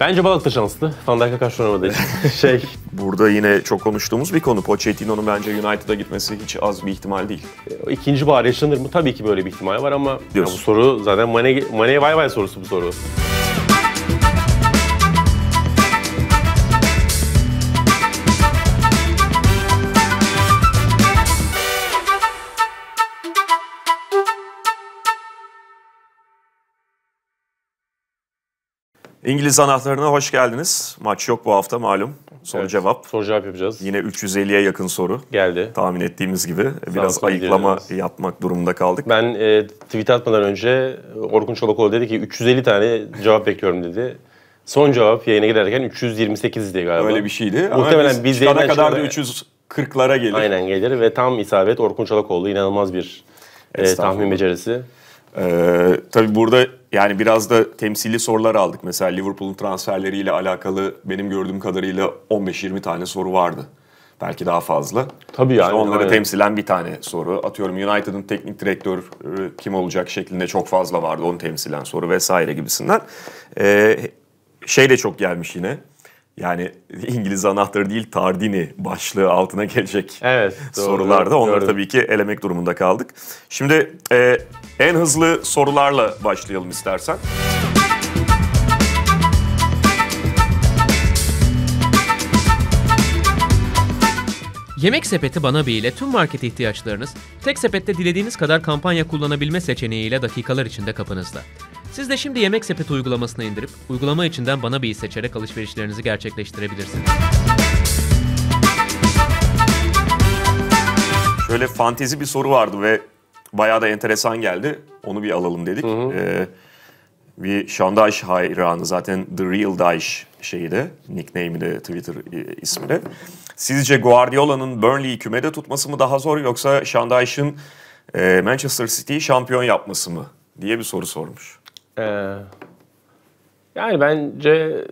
Bence Balık da şanslı. Van Dijk'e karşı oynamadayız. şey... Burada yine çok konuştuğumuz bir konu. Pochettino'nun bence United'a gitmesi hiç az bir ihtimal değil. İkinci bahar yaşanır mı? Tabii ki böyle bir ihtimal var ama... Diyorsun. Ya bu soru zaten Mane, Mane vay vay sorusu bu soru. İngiliz anahtarına hoş geldiniz. Maç yok bu hafta malum. Soru evet, cevap. Soru cevap yapacağız. Yine 350'ye yakın soru. Geldi. Tahmin ettiğimiz gibi. Biraz Sansa ayıklama gideceğiz. yapmak durumunda kaldık. Ben e, tweet atmadan önce Orkun Çolakoğlu dedi ki 350 tane cevap bekliyorum dedi. Son cevap yayına giderken 328 diye galiba. Öyle bir şeydi. Muhtemelen Ama biz, biz kadar da 340'lara gelir. Aynen gelir ve tam isabet Orkun Çolakoğlu inanılmaz bir e, tahmin becerisi. Ee, tabii burada yani biraz da temsili sorular aldık. Mesela Liverpool'un transferleriyle alakalı benim gördüğüm kadarıyla 15-20 tane soru vardı. Belki daha fazla. Tabii yani. İşte onlara aynen. temsilen bir tane soru. Atıyorum United'ın teknik direktör kim olacak şeklinde çok fazla vardı. Onu temsilen soru vesaire gibisinden. Ee, şey de çok gelmiş yine yani İngiliz anahtarı değil Tardini başlığı altına gelecek evet, doğru, sorularda. Doğru, Onları tabii ki elemek durumunda kaldık. Şimdi e, en hızlı sorularla başlayalım istersen. Yemek sepeti Bana Banabi ile tüm market ihtiyaçlarınız tek sepette dilediğiniz kadar kampanya kullanabilme seçeneğiyle dakikalar içinde kapınızda. Siz de şimdi Yemek Sepeti uygulamasını indirip uygulama içinden bana bir seçerek alışverişlerinizi gerçekleştirebilirsiniz. Şöyle fantezi bir soru vardı ve bayağı da enteresan geldi. Onu bir alalım dedik. Hı hı. Ee, bir Şandaş hayranı zaten The Real Daesh şeyi de nickname'i de Twitter e, ismi de. Sizce Guardiola'nın Burnley'i kümede tutması mı daha zor yoksa Şandaş'ın e, Manchester City'yi şampiyon yapması mı diye bir soru sormuş. Ee, yani bence ıı,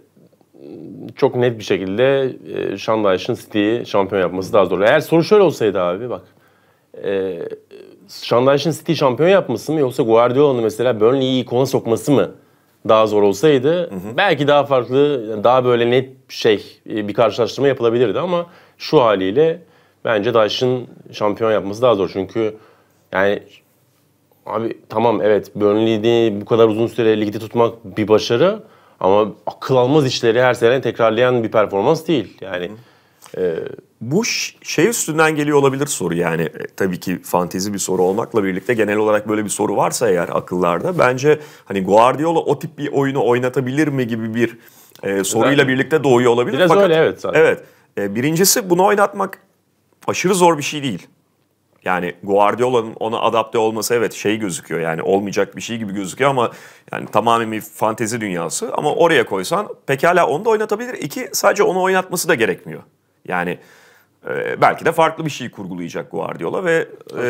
çok net bir şekilde e, ıı, Şandaş'ın City'yi şampiyon yapması daha zor. Eğer soru şöyle olsaydı abi bak. E, Şandaş'ın City şampiyon yapması mı yoksa Guardiola'nın mesela Burnley'i ikona sokması mı daha zor olsaydı hı hı. belki daha farklı, daha böyle net şey bir karşılaştırma yapılabilirdi ama şu haliyle bence Daş'ın şampiyon yapması daha zor. Çünkü yani Abi tamam evet Burnley'de bu kadar uzun süre ligde tutmak bir başarı ama akıl almaz işleri her sene tekrarlayan bir performans değil. Yani e... bu şey üstünden geliyor olabilir soru yani e, tabii ki fantezi bir soru olmakla birlikte genel olarak böyle bir soru varsa eğer akıllarda bence hani Guardiola o tip bir oyunu oynatabilir mi gibi bir e, soruyla zaten, birlikte doğuyor olabilir. Biraz Fakat, öyle evet zaten. Evet. E, birincisi bunu oynatmak aşırı zor bir şey değil. Yani Guardiola'nın ona adapte olması evet şey gözüküyor yani olmayacak bir şey gibi gözüküyor ama yani tamamen bir fantezi dünyası ama oraya koysan pekala onu da oynatabilir. İki sadece onu oynatması da gerekmiyor. Yani e, belki de farklı bir şey kurgulayacak Guardiola ve e,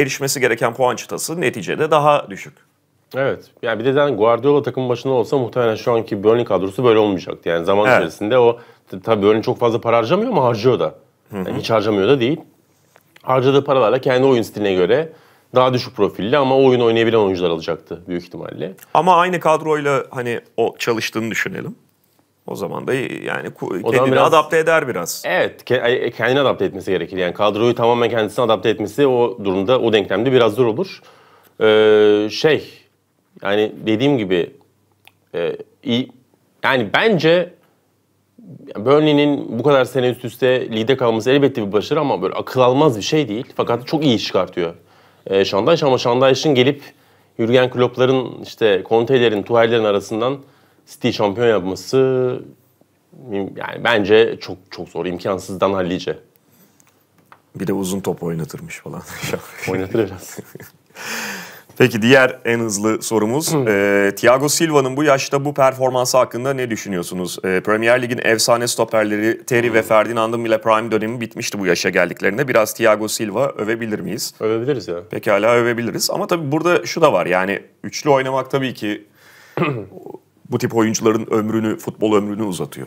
erişmesi gereken puan çıtası neticede daha düşük. Evet. Yani bir de yani Guardiola takım başında olsa muhtemelen şu anki Burnley kadrosu böyle olmayacaktı. Yani zaman evet. içerisinde o tabii Burnley çok fazla para harcamıyor ama harcıyor da. Yani hiç harcamıyor da değil harcadığı paralarla kendi oyun stiline göre daha düşük profilli ama o oyunu oynayabilen oyuncular alacaktı büyük ihtimalle. Ama aynı kadroyla hani o çalıştığını düşünelim. O zaman da yani kendini biraz, adapte eder biraz. Evet, e, kendini adapte etmesi gerekir. Yani kadroyu tamamen kendisine adapte etmesi o durumda, o denklemde biraz zor olur. Ee, şey, yani dediğim gibi e, yani bence Burnley'nin bu kadar sene üst üste lide kalması elbette bir başarı ama böyle akıl almaz bir şey değil. Fakat çok iyi çıkartıyor. E, ee, Şandayş ama Şandayş'ın gelip Jürgen Klopp'ların işte Conte'lerin, Tuhel'lerin arasından City şampiyon yapması yani bence çok çok zor, imkansızdan hallice. Bir de uzun top oynatırmış falan. Oynatır biraz. Peki diğer en hızlı sorumuz. e, Thiago Silva'nın bu yaşta bu performansı hakkında ne düşünüyorsunuz? E, Premier Lig'in efsane stoperleri Terry ve Ferdinand'ın bile prime dönemi bitmişti bu yaşa geldiklerinde. Biraz Thiago Silva övebilir miyiz? Övebiliriz ya. Peki hala övebiliriz. Ama tabii burada şu da var. Yani üçlü oynamak tabii ki bu tip oyuncuların ömrünü, futbol ömrünü uzatıyor.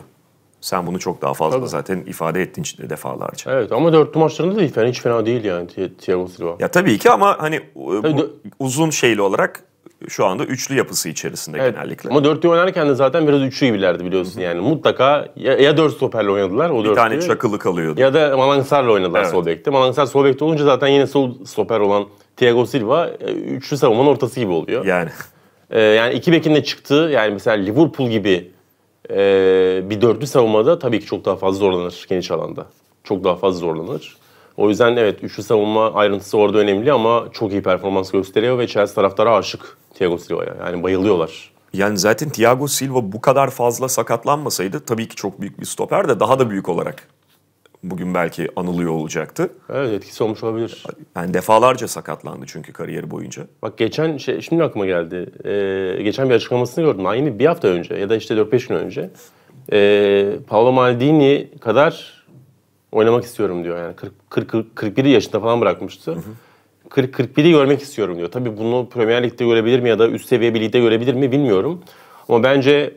Sen bunu çok daha fazla Tabii. zaten ifade ettin defalarca. Evet ama dörtlü maçlarında da hiç fena değil yani Thiago Silva. Ya tabii ki ama hani e, tabii bu, uzun şeyli olarak şu anda üçlü yapısı içerisinde evet. genellikle. Ama dörtlü oynarken de zaten biraz üçlü gibilerdi biliyorsun Hı-hı. yani. Mutlaka ya, ya dört stoperle oynadılar o dörtlü. Bir tane çakılı kalıyordu. Ya da Malangsar'la oynadılar evet. sol bekte. Malangsar sol bekte olunca zaten yine sol stoper olan Thiago Silva e, üçlü savunmanın ortası gibi oluyor. Yani. Ee, yani iki bekin de çıktığı yani mesela Liverpool gibi ee, bir dörtlü savunmada tabii ki çok daha fazla zorlanır geniş alanda. Çok daha fazla zorlanır. O yüzden evet üçlü savunma ayrıntısı orada önemli ama çok iyi performans gösteriyor ve Chelsea taraftara aşık Thiago Silva'ya. Yani bayılıyorlar. Yani zaten Thiago Silva bu kadar fazla sakatlanmasaydı tabii ki çok büyük bir stoper de daha da büyük olarak bugün belki anılıyor olacaktı. Evet etkisi olmuş olabilir. Yani defalarca sakatlandı çünkü kariyeri boyunca. Bak geçen şey şimdi aklıma geldi. Ee, geçen bir açıklamasını gördüm. Aynı bir hafta önce ya da işte 4-5 gün önce. Ee, Paolo Maldini kadar oynamak istiyorum diyor. Yani 40, 40, 40 41 yaşında falan bırakmıştı. Hı hı. 40-41'i görmek istiyorum diyor. Tabii bunu Premier Lig'de görebilir mi ya da üst seviye bir ligde görebilir mi bilmiyorum. Ama bence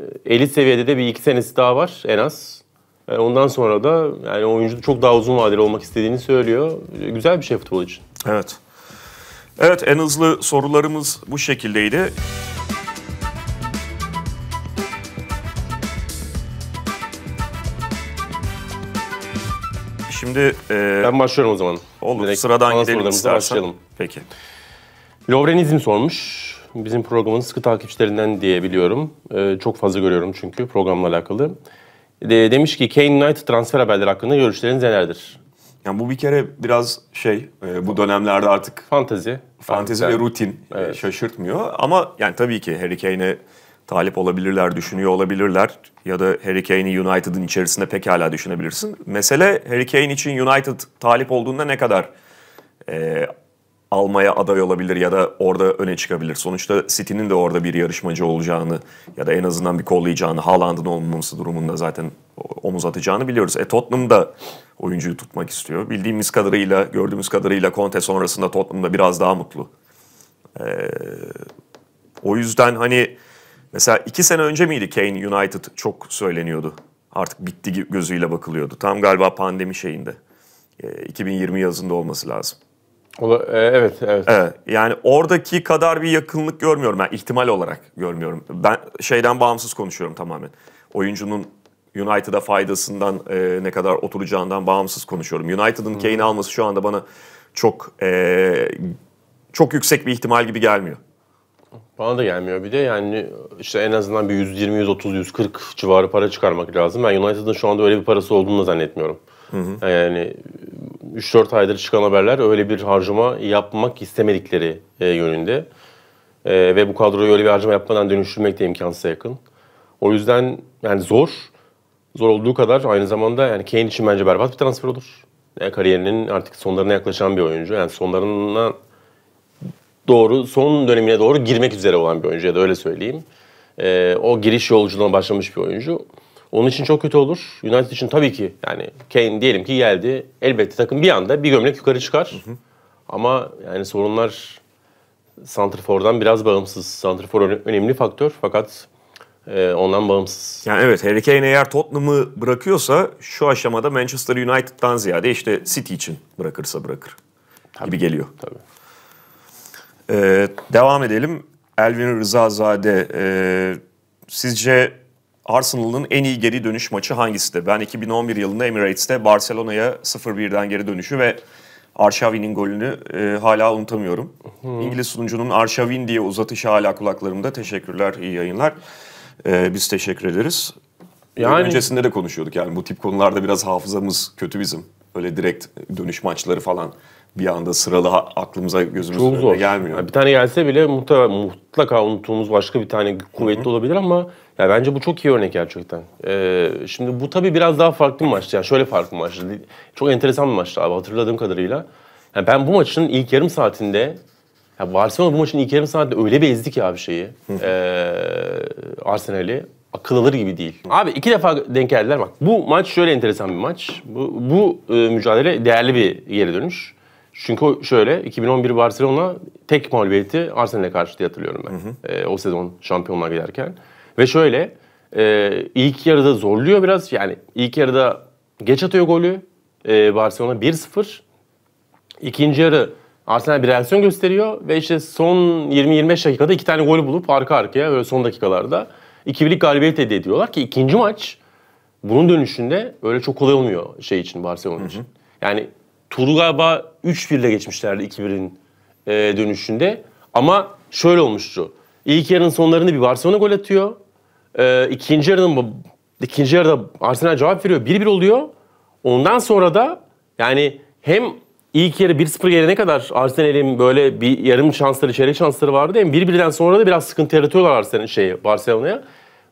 e, elit seviyede de bir iki senesi daha var en az. E, ondan sonra da yani oyuncu çok daha uzun vadeli olmak istediğini söylüyor. E, güzel bir şey futbol için. Evet. Evet en hızlı sorularımız bu şekildeydi. Şimdi e, ben başlıyorum o zaman. Olur. Direkt sıradan gidelim istersen. Başlayalım. Peki. Lovrenizm sormuş. Bizim programın sıkı takipçilerinden diye biliyorum. E, çok fazla görüyorum çünkü programla alakalı de, demiş ki Kane United transfer haberleri hakkında görüşleriniz nelerdir? Yani bu bir kere biraz şey e, bu dönemlerde artık fantazi, fantazi ve rutin e, evet. şaşırtmıyor ama yani tabii ki Harry Kane'e talip olabilirler, düşünüyor olabilirler ya da Harry Kane'i United'ın içerisinde pekala düşünebilirsin. Mesele Harry Kane için United talip olduğunda ne kadar e, almaya aday olabilir ya da orada öne çıkabilir. Sonuçta City'nin de orada bir yarışmacı olacağını ya da en azından bir kollayacağını, Haaland'ın olmaması durumunda zaten omuz atacağını biliyoruz. E Tottenham da oyuncuyu tutmak istiyor. Bildiğimiz kadarıyla, gördüğümüz kadarıyla Conte sonrasında Tottenham'da biraz daha mutlu. Ee, o yüzden hani mesela iki sene önce miydi Kane United çok söyleniyordu. Artık bitti gözüyle bakılıyordu. Tam galiba pandemi şeyinde. Ee, 2020 yazında olması lazım. Ola, e, evet, evet. Evet. Yani oradaki kadar bir yakınlık görmüyorum yani ihtimal olarak görmüyorum. Ben şeyden bağımsız konuşuyorum tamamen. Oyuncunun United'a faydasından e, ne kadar oturacağından bağımsız konuşuyorum. United'ın hmm. Kane'i alması şu anda bana çok e, çok yüksek bir ihtimal gibi gelmiyor. Bana da gelmiyor bir de yani işte en azından bir 120, 130, 140 civarı para çıkarmak lazım. Ben yani United'ın şu anda öyle bir parası olduğunu da zannetmiyorum. Hı hı. Yani 3-4 aydır çıkan haberler öyle bir harcama yapmak istemedikleri e, yönünde. E, ve bu kadroyu öyle bir harcama yapmadan dönüştürmek de imkansıza yakın. O yüzden yani zor. Zor olduğu kadar aynı zamanda yani Kane için bence berbat bir transfer olur. Yani e, kariyerinin artık sonlarına yaklaşan bir oyuncu. Yani sonlarına doğru, son dönemine doğru girmek üzere olan bir oyuncu ya da öyle söyleyeyim. E, o giriş yolculuğuna başlamış bir oyuncu. Onun için çok kötü olur. United için tabii ki yani Kane diyelim ki geldi. Elbette takım bir anda bir gömlek yukarı çıkar. Hı hı. Ama yani sorunlar Santrfor'dan biraz bağımsız. Santrfor önemli faktör fakat e, ondan bağımsız. Yani evet Harry Kane eğer Tottenham'ı bırakıyorsa şu aşamada Manchester United'dan ziyade işte City için bırakırsa bırakır tabii, gibi geliyor. Tabii. Ee, devam edelim. Elvin Rızazade e, sizce Arsenal'ın en iyi geri dönüş maçı hangisidir? Ben 2011 yılında Emirates'te Barcelona'ya 0-1'den geri dönüşü ve Arshavin'in golünü e, hala unutamıyorum. Hmm. İngiliz sunucunun Arshavin diye uzatışı hala kulaklarımda. Teşekkürler, iyi yayınlar. E, biz teşekkür ederiz. E, yani... Öncesinde de konuşuyorduk yani bu tip konularda biraz hafızamız kötü bizim. Öyle direkt dönüş maçları falan bir anda sıralı aklımıza gözümüzün gelmiyor. Yani bir tane gelse bile mutlaka, mutlaka unuttuğumuz başka bir tane kuvvetli Hı-hı. olabilir ama ya bence bu çok iyi örnek gerçekten. Ee, şimdi bu tabii biraz daha farklı bir maçtı. Yani şöyle farklı bir maçtı. Çok enteresan bir maçtı abi hatırladığım kadarıyla. Yani ben bu maçın ilk yarım saatinde ya Barcelona bu maçın ilk yarım saatinde öyle bir ezdi ki abi şeyi. e, Arsenal'i akıl alır gibi değil. Abi iki defa denk geldiler bak. Bu maç şöyle enteresan bir maç. Bu, bu e, mücadele değerli bir geri dönüş. Çünkü şöyle 2011 Barcelona tek mağlubiyeti Arsenal'e karşı diye hatırlıyorum ben. Hı hı. E, o sezon şampiyonlar giderken. Ve şöyle e, ilk yarıda zorluyor biraz. Yani ilk yarıda geç atıyor golü e, Barcelona 1-0. İkinci yarı Arsenal bir reaksiyon gösteriyor ve işte son 20-25 dakikada iki tane golü bulup arka arkaya böyle son dakikalarda 2-1'lik galibiyet elde ediyorlar ki ikinci maç bunun dönüşünde öyle çok kolay olmuyor şey için Barcelona için. Hı hı. Yani turu galiba 3-1 geçmişlerdi 2-1'in e, dönüşünde ama şöyle olmuştu. İlk yarının sonlarında bir Barcelona gol atıyor. Ee, ikinci yarıda mı? İkinci yarıda Arsenal cevap veriyor. 1-1 oluyor. Ondan sonra da yani hem ilk yarı 1-0 gelene kadar Arsenal'in böyle bir yarım şansları, çeyrek şansları vardı. Hem 1-1'den sonra da biraz sıkıntı yaratıyorlar Arsenal şeyi Barcelona'ya.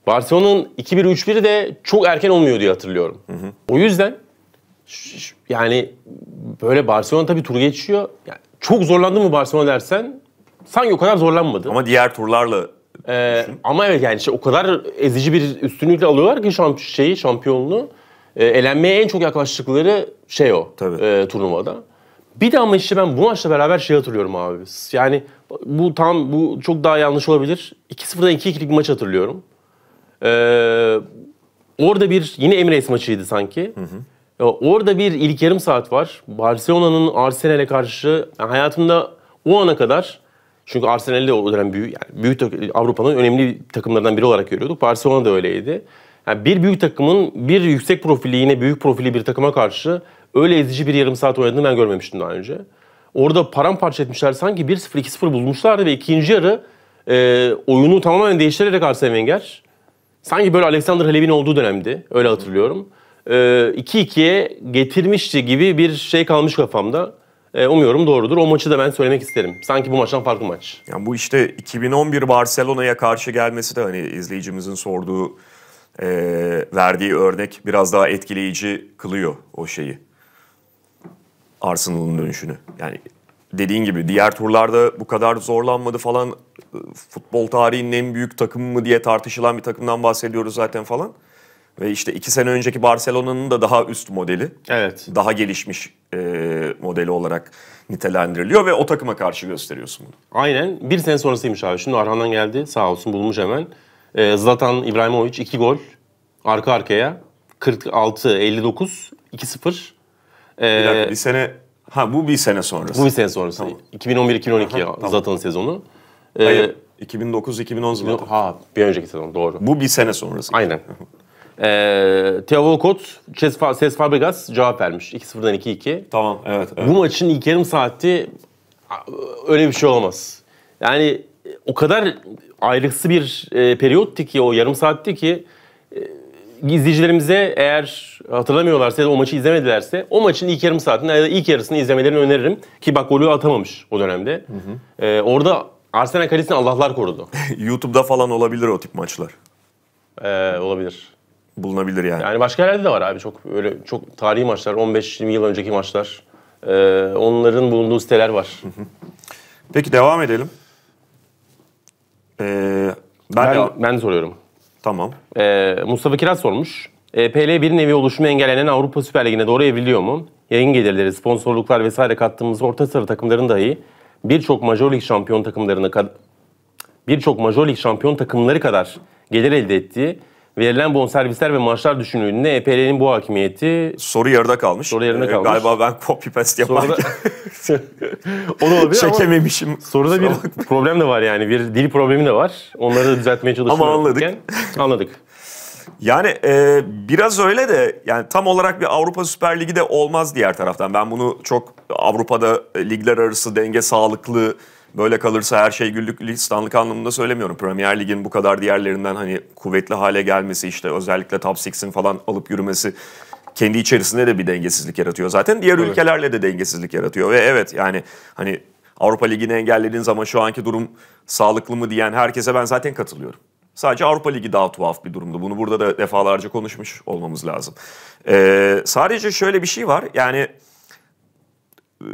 Barcelona'nın 2-1-3-1'i de çok erken olmuyor diye hatırlıyorum. Hı hı. O yüzden yani böyle Barcelona tabii tur geçiyor. Yani çok zorlandı mı Barcelona dersen sanki o kadar zorlanmadı. Ama diğer turlarla ee, ama evet yani şey, o kadar ezici bir üstünlükle alıyorlar ki şamp şeyi şampiyonluğu. E, elenmeye en çok yaklaştıkları şey o Tabii. E, turnuvada. Bir de ama işte ben bu maçla beraber şey hatırlıyorum abi. Yani bu tam bu çok daha yanlış olabilir. 2-0'dan 2-2'lik maç hatırlıyorum. Ee, orada bir yine Emirates maçıydı sanki. Hı hı. orada bir ilk yarım saat var. Barcelona'nın Arsenal'e karşı hayatımda o ana kadar çünkü Arsenal'i de o dönem büyük, yani büyük Avrupa'nın önemli takımlardan biri olarak görüyorduk. Barcelona da öyleydi. Yani bir büyük takımın bir yüksek profili yine büyük profili bir takıma karşı öyle ezici bir yarım saat oynadığını ben görmemiştim daha önce. Orada paramparça etmişler sanki 1-0 2-0 bulmuşlardı ve ikinci yarı e, oyunu tamamen değiştirerek Arsene Wenger sanki böyle Alexander Halev'in olduğu dönemdi öyle hatırlıyorum. E, 2-2'ye getirmişti gibi bir şey kalmış kafamda. E, umuyorum doğrudur. O maçı da ben söylemek isterim. Sanki bu maçtan farklı maç. Yani bu işte 2011 Barcelona'ya karşı gelmesi de hani izleyicimizin sorduğu, e, verdiği örnek biraz daha etkileyici kılıyor o şeyi. Arsenal'ın dönüşünü. Yani dediğin gibi diğer turlarda bu kadar zorlanmadı falan. E, futbol tarihinin en büyük takımı mı diye tartışılan bir takımdan bahsediyoruz zaten falan. Ve işte iki sene önceki Barcelona'nın da daha üst modeli. Evet. Daha gelişmiş e, modeli olarak nitelendiriliyor ve o takıma karşı gösteriyorsun bunu. Aynen. Bir sene sonrasıymış abi. Şimdi Arhan'dan geldi. Sağ olsun bulmuş hemen. E, Zlatan İbrahimovic iki gol arka arkaya. 46, 59, 2-0. Ee, bir, bir sene... Ha bu bir sene sonrası. Bu bir sene sonrası. Tamam. 2011-2012 ya tamam. Zlatan'ın sezonu. Ee, Hayır. 2009-2010 Zlatan. Ha bir önceki sezon doğru. Bu bir sene sonrası. Aynen. Ee, Teovon Ses Fabregas cevap vermiş. 2-0'dan 2-2. Tamam evet, evet. Bu maçın ilk yarım saati öyle bir şey olamaz. Yani e, o kadar ayrıksı bir e, periyotti ki o yarım saatti ki e, izleyicilerimize eğer hatırlamıyorlarsa ya da o maçı izlemedilerse o maçın ilk yarım saatini ya da ilk yarısını izlemelerini öneririm. Ki bak golü atamamış o dönemde. Hı hı. E, orada Arsenal kalesini Allahlar korudu. YouTube'da falan olabilir o tip maçlar. Ee, olabilir bulunabilir yani. Yani başka yerlerde de var abi çok öyle çok tarihi maçlar 15-20 yıl önceki maçlar. Ee, onların bulunduğu siteler var. Peki devam edelim. Ee, ben, ben, de... ben soruyorum. Tamam. Ee, Mustafa Kiraz sormuş. E, PL1'in evi oluşumu engellenen Avrupa Süper Ligi'ne doğru evriliyor mu? Yayın gelirleri, sponsorluklar vesaire kattığımız orta sıra takımların dahi birçok major lig şampiyon takımlarına birçok major lig şampiyon takımları kadar gelir elde ettiği verilen bonservisler ve maaşlar düşünüldüğünde EPL'nin bu hakimiyeti... Soru yarıda kalmış. Soru yarıda ee, kalmış. Galiba ben copy paste yaparken... Soruda... da Çekememişim. soruda bir problem de var yani. Bir dil problemi de var. Onları da düzeltmeye çalışıyorum. ama anladık. anladık. Yani e, biraz öyle de yani tam olarak bir Avrupa Süper Ligi de olmaz diğer taraftan. Ben bunu çok Avrupa'da ligler arası denge sağlıklı böyle kalırsa her şey güllük listanlık anlamında söylemiyorum. Premier Lig'in bu kadar diğerlerinden hani kuvvetli hale gelmesi işte özellikle Top 6'in falan alıp yürümesi kendi içerisinde de bir dengesizlik yaratıyor zaten. Diğer evet. ülkelerle de dengesizlik yaratıyor ve evet yani hani Avrupa Ligi'ni engellediğin ama şu anki durum sağlıklı mı diyen herkese ben zaten katılıyorum. Sadece Avrupa Ligi daha tuhaf bir durumda. Bunu burada da defalarca konuşmuş olmamız lazım. Ee, sadece şöyle bir şey var. Yani e,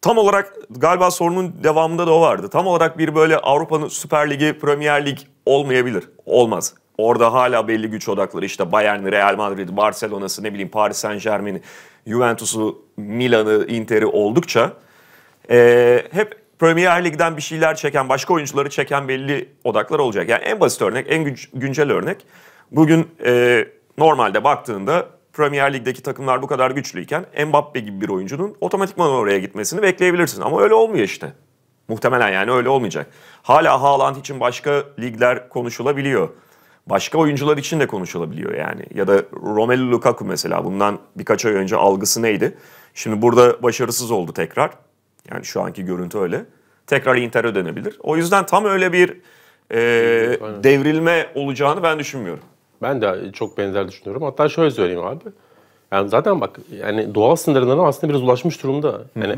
tam olarak galiba sorunun devamında da o vardı. Tam olarak bir böyle Avrupa'nın Süper Ligi, Premier Lig olmayabilir. Olmaz. Orada hala belli güç odakları işte Bayern, Real Madrid, Barcelona'sı, ne bileyim Paris Saint Germain'i, Juventus'u, Milan'ı, Inter'i oldukça e, hep Premier Lig'den bir şeyler çeken, başka oyuncuları çeken belli odaklar olacak. Yani en basit örnek, en güncel örnek. Bugün e, normalde baktığında Premier Lig'deki takımlar bu kadar güçlüyken Mbappe gibi bir oyuncunun otomatikman oraya gitmesini bekleyebilirsin. Ama öyle olmuyor işte. Muhtemelen yani öyle olmayacak. Hala Haaland için başka ligler konuşulabiliyor. Başka oyuncular için de konuşulabiliyor yani. Ya da Romelu Lukaku mesela bundan birkaç ay önce algısı neydi? Şimdi burada başarısız oldu tekrar. Yani şu anki görüntü öyle. Tekrar Inter'e dönebilir. O yüzden tam öyle bir e, devrilme olacağını ben düşünmüyorum. Ben de e, çok benzer düşünüyorum. Hatta şöyle söyleyeyim abi. Yani zaten bak yani doğal sınırlarına aslında biraz ulaşmış durumda. Yani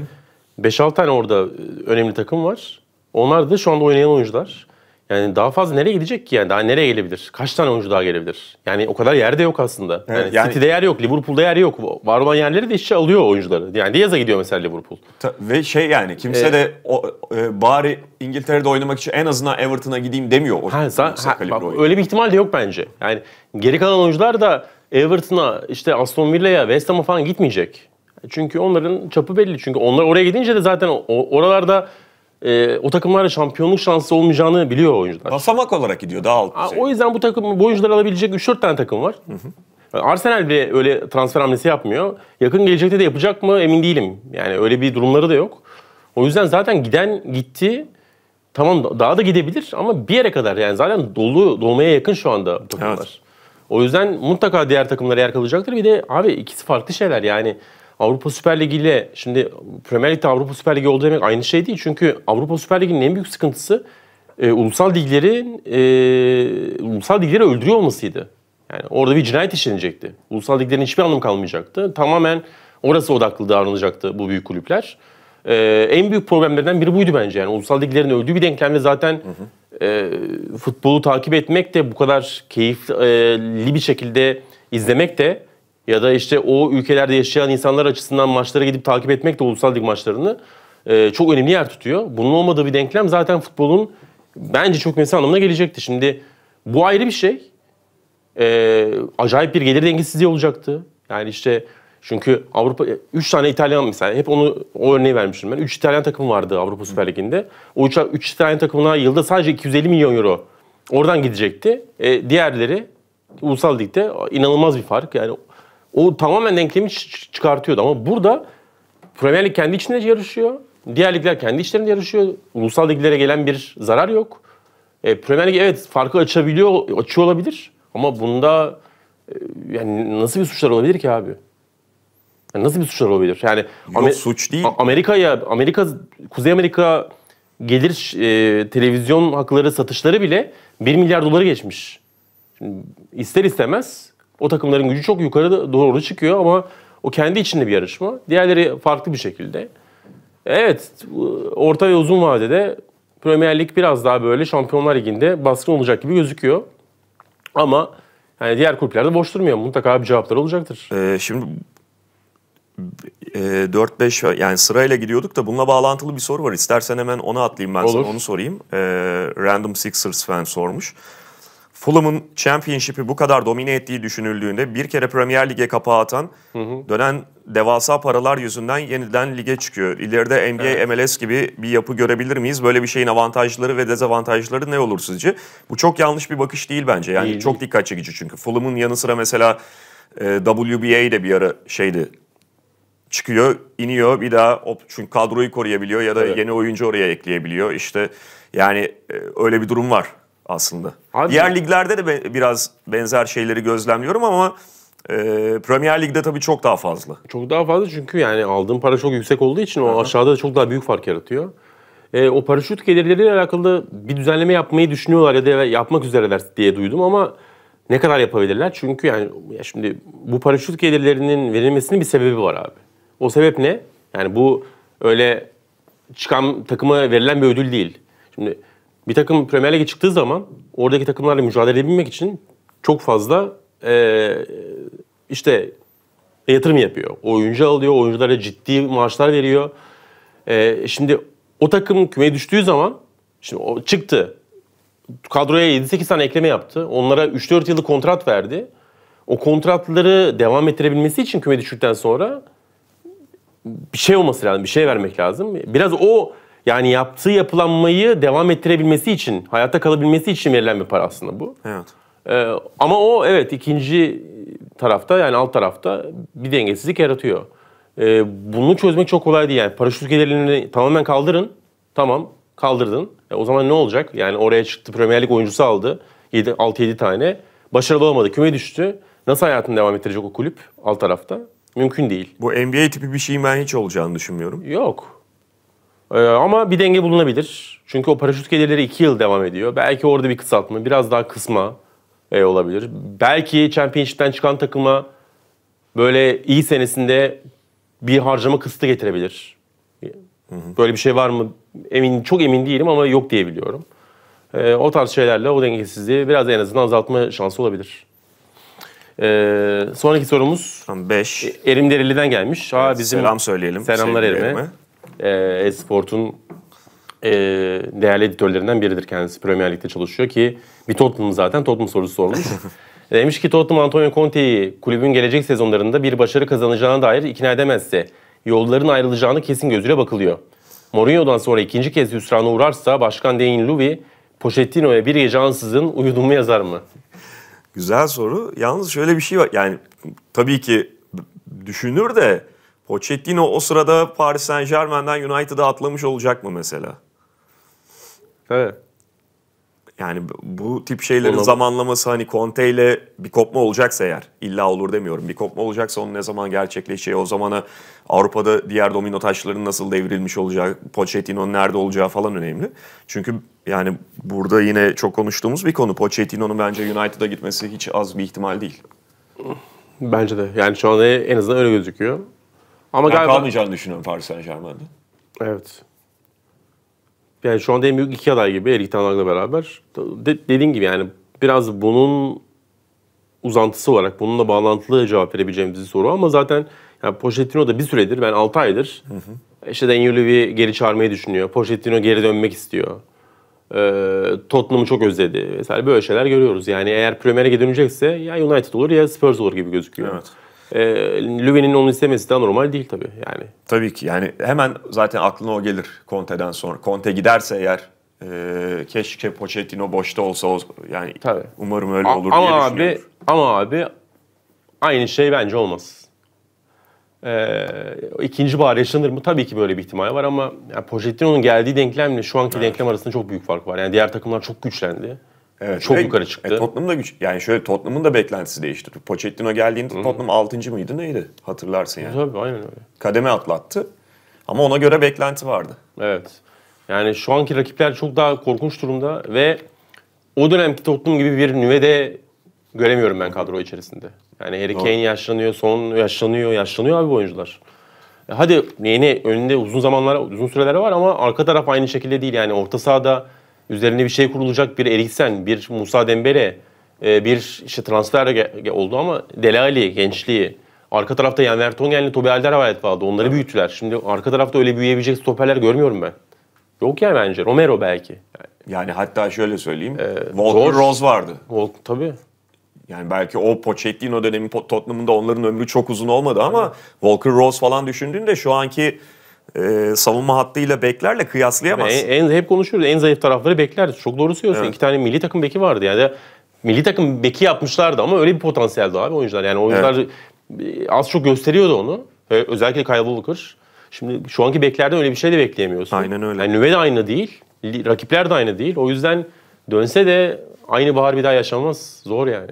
5-6 tane orada e, önemli takım var. Onlar da şu anda oynayan oyuncular. Yani daha fazla nereye gidecek ki yani? Daha nereye gelebilir? Kaç tane oyuncu daha gelebilir? Yani o kadar yerde yok aslında. Evet, yani, yani City'de yer yok, Liverpool'da yer yok. Var olan yerleri de işe alıyor oyuncuları. Yani Diaz'a gidiyor mesela Liverpool. Ta- ve şey yani kimse ee, de o, e, bari İngiltere'de oynamak için en azından Everton'a gideyim demiyor o ha, ha, Öyle bir ihtimal de yok bence. Yani geri kalan oyuncular da Everton'a, işte Aston Villa'ya, West Ham'a falan gitmeyecek. Çünkü onların çapı belli. Çünkü onlar oraya gidince de zaten oralarda e, o takımlarla şampiyonluk şansı olmayacağını biliyor oyuncular. Basamak olarak gidiyor daha alt O yüzden bu takım bu oyuncuları alabilecek 3-4 tane takım var. Hı hı. Arsenal bile öyle transfer hamlesi yapmıyor. Yakın gelecekte de yapacak mı emin değilim. Yani öyle bir durumları da yok. O yüzden zaten giden gitti. Tamam daha da gidebilir ama bir yere kadar yani zaten dolu dolmaya yakın şu anda bu takımlar. Evet. O yüzden mutlaka diğer takımlara yer kalacaktır. Bir de abi ikisi farklı şeyler yani. Avrupa Süper Ligi ile şimdi Premier Lig'de Avrupa Süper Ligi oldu demek aynı şey değil. Çünkü Avrupa Süper Ligi'nin en büyük sıkıntısı e, ulusal liglerin e, ulusal ligleri öldürüyor olmasıydı. Yani orada bir cinayet işlenecekti. Ulusal liglerin hiçbir anlamı kalmayacaktı. Tamamen orası odaklı davranacaktı bu büyük kulüpler. E, en büyük problemlerden biri buydu bence. Yani ulusal liglerin öldüğü bir denklemde zaten hı hı. E, futbolu takip etmek de bu kadar keyifli e, bir şekilde izlemek de ya da işte o ülkelerde yaşayan insanlar açısından maçlara gidip takip etmek de ulusal lig maçlarını e, çok önemli yer tutuyor. Bunun olmadığı bir denklem zaten futbolun bence çok mesele anlamına gelecekti. Şimdi bu ayrı bir şey. E, acayip bir gelir dengesizliği olacaktı. Yani işte çünkü Avrupa 3 e, tane İtalyan mesela hep onu o örneği vermişim ben. 3 İtalyan takım vardı Avrupa Süper Ligi'nde. O 3 İtalyan takımına yılda sadece 250 milyon euro oradan gidecekti. E, diğerleri ulusal ligde inanılmaz bir fark. Yani o tamamen denklemi çıkartıyordu ama burada Premier Lig kendi içinde yarışıyor. Diğer ligler kendi içlerinde yarışıyor. Ulusal liglere gelen bir zarar yok. E, Premier Lig evet farkı açabiliyor, açıyor olabilir. Ama bunda e, yani nasıl bir suçlar olabilir ki abi? Yani nasıl bir suçlar olabilir? Yani Yok, Amer- suç değil. Amerika'ya Amerika Kuzey Amerika gelir e, televizyon hakları satışları bile 1 milyar doları geçmiş. Şimdi ister istemez o takımların gücü çok yukarı doğru çıkıyor ama o kendi içinde bir yarışma. Diğerleri farklı bir şekilde. Evet, orta ve uzun vadede Premier Lig biraz daha böyle Şampiyonlar Ligi'nde baskın olacak gibi gözüküyor. Ama yani diğer kulüpler boş durmuyor. Mutlaka bir cevaplar olacaktır. Ee, şimdi e, 4-5 yani sırayla gidiyorduk da bununla bağlantılı bir soru var. İstersen hemen ona atlayayım ben Olur. sana onu sorayım. Ee, Random Sixers fan sormuş. Fulham'ın Championship'i bu kadar domine ettiği düşünüldüğünde bir kere Premier Lig'e kapağı atan hı hı. dönen devasa paralar yüzünden yeniden lige çıkıyor. İleride NBA, evet. MLS gibi bir yapı görebilir miyiz? Böyle bir şeyin avantajları ve dezavantajları ne olur sizce? Bu çok yanlış bir bakış değil bence. Yani değil, çok değil. dikkat çekici çünkü. Fulham'ın yanı sıra mesela e, WBA de bir ara şeydi çıkıyor, iniyor bir daha op çünkü kadroyu koruyabiliyor ya da evet. yeni oyuncu oraya ekleyebiliyor. İşte yani e, öyle bir durum var aslında. Abi. Diğer liglerde de be, biraz benzer şeyleri gözlemliyorum ama e, Premier Lig'de tabii çok daha fazla. Çok daha fazla çünkü yani aldığım para çok yüksek olduğu için o Aha. aşağıda çok daha büyük fark yaratıyor. E, o paraşüt gelirleriyle alakalı bir düzenleme yapmayı düşünüyorlar ya da yapmak üzereler diye duydum ama ne kadar yapabilirler? Çünkü yani ya şimdi bu paraşüt gelirlerinin verilmesinin bir sebebi var abi. O sebep ne? Yani bu öyle çıkan takıma verilen bir ödül değil. Şimdi bir takım Premier Lig'e çıktığı zaman oradaki takımlarla mücadele edebilmek için çok fazla e, işte yatırım yapıyor. Oyuncu alıyor, oyunculara ciddi maaşlar veriyor. E, şimdi o takım küme düştüğü zaman şimdi o çıktı. Kadroya 7-8 tane ekleme yaptı. Onlara 3-4 yıllık kontrat verdi. O kontratları devam ettirebilmesi için küme düştükten sonra bir şey olması lazım, bir şey vermek lazım. Biraz o yani yaptığı yapılanmayı devam ettirebilmesi için, hayatta kalabilmesi için verilen bir para aslında bu. Evet. Ee, ama o evet ikinci tarafta yani alt tarafta bir dengesizlik yaratıyor. Ee, bunu çözmek çok kolay değil yani. Paraşüt gelirlerini tamamen kaldırın. Tamam kaldırdın. E, o zaman ne olacak? Yani oraya çıktı Premier Lig oyuncusu aldı. 6-7 tane. Başarılı olamadı. Küme düştü. Nasıl hayatını devam ettirecek o kulüp alt tarafta? Mümkün değil. Bu NBA tipi bir şeyin ben hiç olacağını düşünmüyorum. Yok. Ee, ama bir denge bulunabilir. Çünkü o paraşüt gelirleri 2 yıl devam ediyor. Belki orada bir kısaltma, biraz daha kısma e, olabilir. Belki Championship'ten çıkan takıma böyle iyi senesinde bir harcama kısıtı getirebilir. Böyle bir şey var mı? Emin çok emin değilim ama yok diyebiliyorum. Ee, o tarz şeylerle o dengesizliği biraz en azından azaltma şansı olabilir. Ee, sonraki sorumuz 5. Erim Dereli'den gelmiş. Ha evet, bizim selam söyleyelim. Selamlar Erim'e. E, Esport'un e, değerli editörlerinden biridir kendisi. Premier Lig'de çalışıyor ki bir Tottenham zaten Tottenham sorusu sormuş. E, demiş ki Tottenham Antonio Conte'yi kulübün gelecek sezonlarında bir başarı kazanacağına dair ikna edemezse yolların ayrılacağını kesin gözüyle bakılıyor. Mourinho'dan sonra ikinci kez hüsrana uğrarsa başkan Dejan Levy Pochettino'ya bir gece ansızın uyudumu yazar mı? Güzel soru. Yalnız şöyle bir şey var. Yani tabii ki düşünür de Pochettino o sırada Paris Saint Germain'den United'a atlamış olacak mı mesela? Evet. Yani bu tip şeylerin Olamaz. zamanlaması hani Conte ile bir kopma olacaksa eğer illa olur demiyorum. Bir kopma olacaksa onun ne zaman gerçekleşeceği, o zamana Avrupa'da diğer domino taşlarının nasıl devrilmiş olacağı, Pochettino'nun nerede olacağı falan önemli. Çünkü yani burada yine çok konuştuğumuz bir konu. Pochettino'nun bence United'a gitmesi hiç az bir ihtimal değil. Bence de. Yani şu an en azından öyle gözüküyor. Ama ben galiba... kalmayacağını düşünüyorum Paris Saint Germain'de. Evet. Yani şu anda en büyük iki aday gibi Erik Tanak'la beraber. De, dediğin gibi yani biraz bunun uzantısı olarak bununla bağlantılı cevap verebileceğimiz bir soru ama zaten yani Pochettino da bir süredir ben 6 aydır hı hı. işte Daniel Levy geri çağırmayı düşünüyor. Pochettino geri dönmek istiyor. Ee, Tottenham'ı çok özledi Mesela böyle şeyler görüyoruz. Yani eğer Premier Lig'e dönecekse ya United olur ya Spurs olur gibi gözüküyor. Evet. E, ee, Löwen'in onu istemesi de normal değil tabii yani. Tabii ki yani hemen zaten aklına o gelir Conte'den sonra. Conte giderse eğer e, keşke Pochettino boşta olsa o, yani tabii. umarım öyle olur A- ama diye abi, Ama abi aynı şey bence olmaz. Ee, ikinci bahar yaşanır mı? Tabii ki böyle bir ihtimal var ama yani Pochettino'nun geldiği denklemle şu anki evet. denklem arasında çok büyük fark var. Yani diğer takımlar çok güçlendi. Evet, çok ve, yukarı çıktı. E, Tottenham da güç. Yani şöyle Tottenham'ın da beklentisi değişti. Pochettino geldiğinde Hı-hı. Tottenham 6. mıydı neydi? Hatırlarsın yani. Tabii aynen öyle. Kademe atlattı. Ama ona göre beklenti vardı. Evet. Yani şu anki rakipler çok daha korkunç durumda ve o dönemki Tottenham gibi bir nüvede göremiyorum ben kadro içerisinde. Yani Harry Kane yaşlanıyor, Son yaşlanıyor, yaşlanıyor abi bu oyuncular. E, hadi yeni önünde uzun zamanlar, uzun süreler var ama arka taraf aynı şekilde değil. Yani orta sahada üzerine bir şey kurulacak bir Eriksen, bir Musa Dembele, e, bir işte transfer oldu ama Delali gençliği. Arka tarafta yani Vertonghen'le Tobi Alderweireld vardı. Onları evet. büyüttüler. Şimdi arka tarafta öyle büyüyebilecek stoperler görmüyorum ben. Yok ya bence. Romero belki. Yani, yani hatta şöyle söyleyeyim. Ee, Walker Rose vardı. Walker tabii. Yani belki o Pochettino dönemi Tottenham'ın da onların ömrü çok uzun olmadı ama evet. Walker Rose falan düşündüğünde şu anki e, savunma hattıyla beklerle kıyaslayamaz. Yani en, en, hep konuşuyoruz en zayıf tarafları beklerdi. Çok doğru söylüyorsun. Evet. İki tane milli takım beki vardı yani. Milli takım beki yapmışlardı ama öyle bir potansiyeldi abi oyuncular. Yani oyuncular evet. az çok gösteriyordu onu. özellikle Kyle Walker. Şimdi şu anki beklerden öyle bir şey de bekleyemiyorsun. Aynen öyle. Yani nüve de aynı değil. Rakipler de aynı değil. O yüzden dönse de aynı bahar bir daha yaşamaz. Zor yani.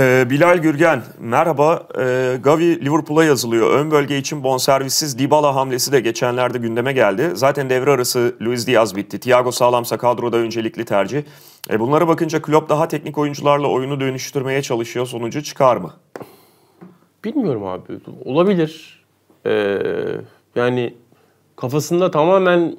Ee, Bilal Gürgen, merhaba. Ee, Gavi Liverpool'a yazılıyor. Ön bölge için bonservissiz Dybala hamlesi de geçenlerde gündeme geldi. Zaten devre arası Luis Diaz bitti. Thiago sağlamsa kadroda öncelikli tercih. E, bunlara bakınca Klopp daha teknik oyuncularla oyunu dönüştürmeye çalışıyor. Sonucu çıkar mı? Bilmiyorum abi. Olabilir. Ee, yani kafasında tamamen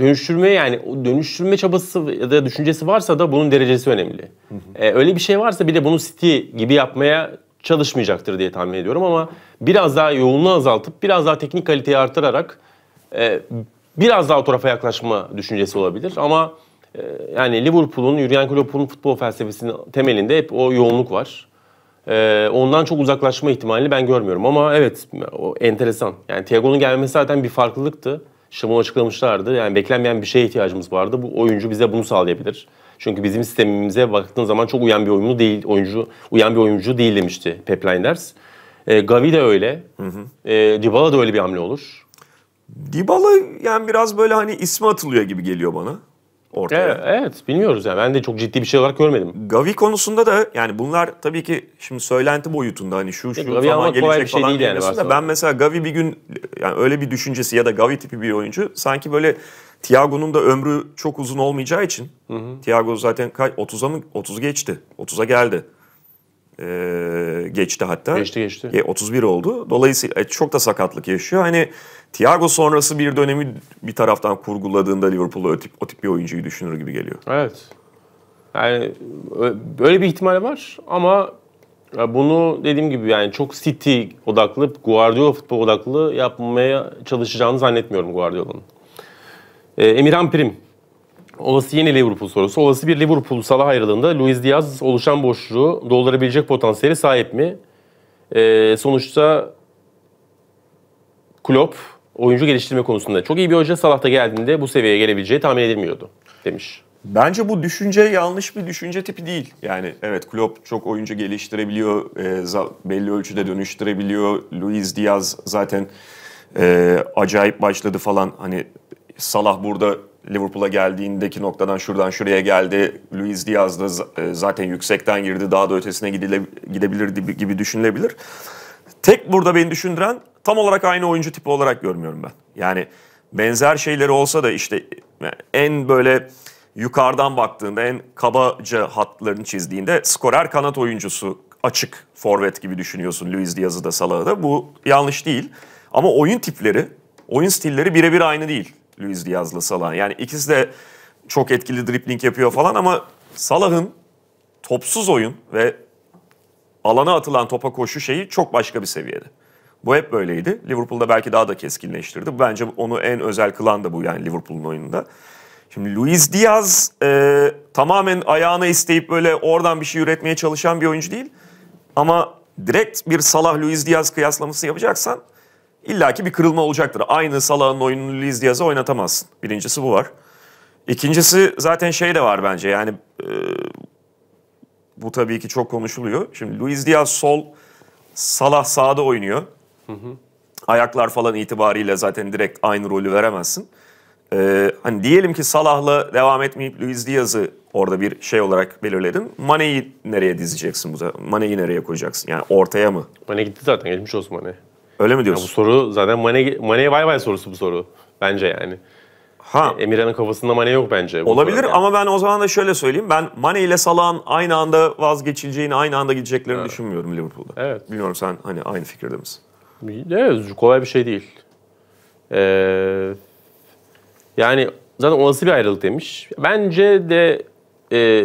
dönüştürme yani dönüştürme çabası ya da düşüncesi varsa da bunun derecesi önemli. Hı hı. Ee, öyle bir şey varsa bir de bunu City gibi yapmaya çalışmayacaktır diye tahmin ediyorum ama biraz daha yoğunluğu azaltıp biraz daha teknik kaliteyi artırarak e, biraz daha o tarafa yaklaşma düşüncesi olabilir ama e, yani Liverpool'un, Jurgen Klopp'un futbol felsefesinin temelinde hep o yoğunluk var. E, ondan çok uzaklaşma ihtimalini ben görmüyorum ama evet o enteresan. Yani Thiago'nun gelmesi zaten bir farklılıktı. Şam'ı açıklamışlardı. Yani beklenmeyen bir şeye ihtiyacımız vardı. Bu oyuncu bize bunu sağlayabilir. Çünkü bizim sistemimize baktığın zaman çok uyan bir oyuncu değil, oyuncu uyan bir oyuncu değil demişti Pep Linders. E, Gavi de öyle. Hı hı. E, Dybala da öyle bir hamle olur. Dybala yani biraz böyle hani ismi atılıyor gibi geliyor bana ortaya. Evet, evet bilmiyoruz yani ben de çok ciddi bir şey olarak görmedim. Gavi konusunda da yani bunlar tabii ki şimdi söylenti boyutunda hani şu şu Gavi zaman gelecek bir şey falan değil yani aslında. ben mesela Gavi bir gün yani öyle bir düşüncesi ya da Gavi tipi bir oyuncu sanki böyle Thiago'nun da ömrü çok uzun olmayacağı için hı hı. Thiago zaten 30'a mı 30 geçti. 30'a geldi. E, geçti hatta. Geçti geçti. 31 e, oldu. Dolayısıyla e, çok da sakatlık yaşıyor. Hani Thiago sonrası bir dönemi bir taraftan kurguladığında Liverpool'u o tip, o tip bir oyuncuyu düşünür gibi geliyor. Evet. Yani böyle bir ihtimal var ama bunu dediğim gibi yani çok City odaklı, Guardiola futbol odaklı yapmaya çalışacağını zannetmiyorum Guardiola'nın. E, Emirhan Prim Olası yeni Liverpool sorusu. Olası bir Liverpool Salah ayrılığında Luis Diaz oluşan boşluğu doldurabilecek potansiyeli sahip mi? Ee, sonuçta Klopp oyuncu geliştirme konusunda çok iyi bir hoca. Salah da geldiğinde bu seviyeye gelebileceği tahmin edilmiyordu demiş. Bence bu düşünce yanlış bir düşünce tipi değil. Yani evet Klopp çok oyuncu geliştirebiliyor, e, belli ölçüde dönüştürebiliyor. Luis Diaz zaten e, acayip başladı falan. Hani Salah burada Liverpool'a geldiğindeki noktadan şuradan şuraya geldi. Luis Diaz da e, zaten yüksekten girdi. Daha da ötesine gidebilir gibi düşünülebilir. Tek burada beni düşündüren tam olarak aynı oyuncu tipi olarak görmüyorum ben. Yani benzer şeyleri olsa da işte e, en böyle yukarıdan baktığında en kabaca hatlarını çizdiğinde skorer kanat oyuncusu açık forvet gibi düşünüyorsun Luis Diaz'ı da Salah'ı da. Bu yanlış değil. Ama oyun tipleri, oyun stilleri birebir aynı değil. Luis Diaz'la Salah. Yani ikisi de çok etkili dribling yapıyor falan ama Salah'ın topsuz oyun ve alana atılan topa koşu şeyi çok başka bir seviyede. Bu hep böyleydi. Liverpool'da belki daha da keskinleştirdi. Bence onu en özel kılan da bu yani Liverpool'un oyununda. Şimdi Luis Diaz e, tamamen ayağına isteyip böyle oradan bir şey üretmeye çalışan bir oyuncu değil. Ama direkt bir Salah Luis Diaz kıyaslaması yapacaksan illaki bir kırılma olacaktır. Aynı Salah'ın oyununu Liz Diaz'a oynatamazsın. Birincisi bu var. İkincisi zaten şey de var bence yani e, bu tabii ki çok konuşuluyor. Şimdi Luis Diaz sol, Salah sağda oynuyor. Hı hı. Ayaklar falan itibariyle zaten direkt aynı rolü veremezsin. Ee, hani diyelim ki Salah'la devam etmeyip Luis Diaz'ı orada bir şey olarak belirledin. Mane'yi nereye dizeceksin bu Mane'yi nereye koyacaksın? Yani ortaya mı? Mane gitti zaten geçmiş olsun Mane. Öyle mi diyorsun? Ya bu soru zaten Mane, Mane'ye bay bay sorusu bu soru. Bence yani. Ha. E, Emirhan'ın kafasında Mane yok bence. Olabilir yani. ama ben o zaman da şöyle söyleyeyim. Ben Mane ile Salah'ın aynı anda vazgeçileceğini, aynı anda gideceklerini evet. düşünmüyorum Liverpool'da. Evet. Bilmiyorum sen hani aynı fikirde misin? Evet, kolay bir şey değil. Ee, yani zaten olası bir ayrılık demiş. Bence de e,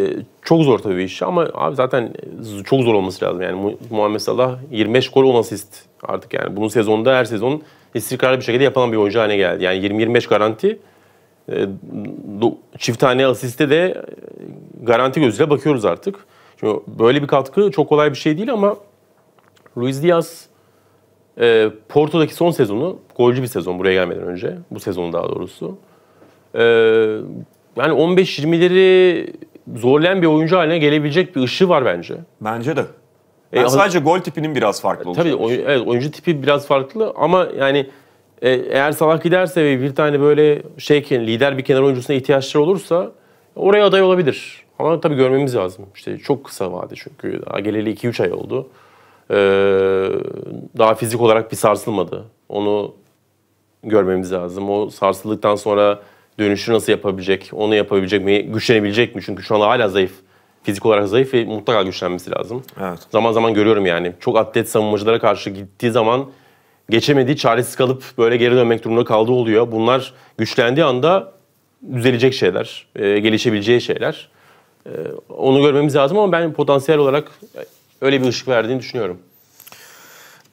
çok zor tabii iş ama abi zaten e, çok zor olması lazım. Yani Muhammed Salah 25 gol 10 asist artık yani. bunun sezonda her sezon istikrarlı bir şekilde yapılan bir oyuncu haline geldi. Yani 20-25 garanti e, çift tane asiste de e, garanti gözüyle bakıyoruz artık. Şimdi böyle bir katkı çok kolay bir şey değil ama Luis Diaz Porto'daki son sezonu golcü bir sezon buraya gelmeden önce. Bu sezonu daha doğrusu. yani 15-20'leri zorlayan bir oyuncu haline gelebilecek bir ışığı var bence. Bence de. Ben e, sadece gol tipinin biraz farklı e, olacak. Tabii oy, evet, oyuncu tipi biraz farklı ama yani e, eğer Salah giderse ve bir tane böyle şeyken lider bir kenar oyuncusuna ihtiyaçları olursa oraya aday olabilir. Ama tabii görmemiz lazım. İşte çok kısa vade çünkü daha geleli 2-3 ay oldu. Ee, daha fizik olarak bir sarsılmadı. Onu görmemiz lazım. O sarsıldıktan sonra dönüşü nasıl yapabilecek, onu yapabilecek mi, güçlenebilecek mi? Çünkü şu an hala zayıf. Fizik olarak zayıf ve mutlaka güçlenmesi lazım. Evet. Zaman zaman görüyorum yani. Çok atlet savunmacılara karşı gittiği zaman geçemediği, çaresiz kalıp böyle geri dönmek durumunda kaldığı oluyor. Bunlar güçlendiği anda düzelecek şeyler, e, gelişebileceği şeyler. E, onu görmemiz lazım ama ben potansiyel olarak öyle bir ışık verdiğini düşünüyorum.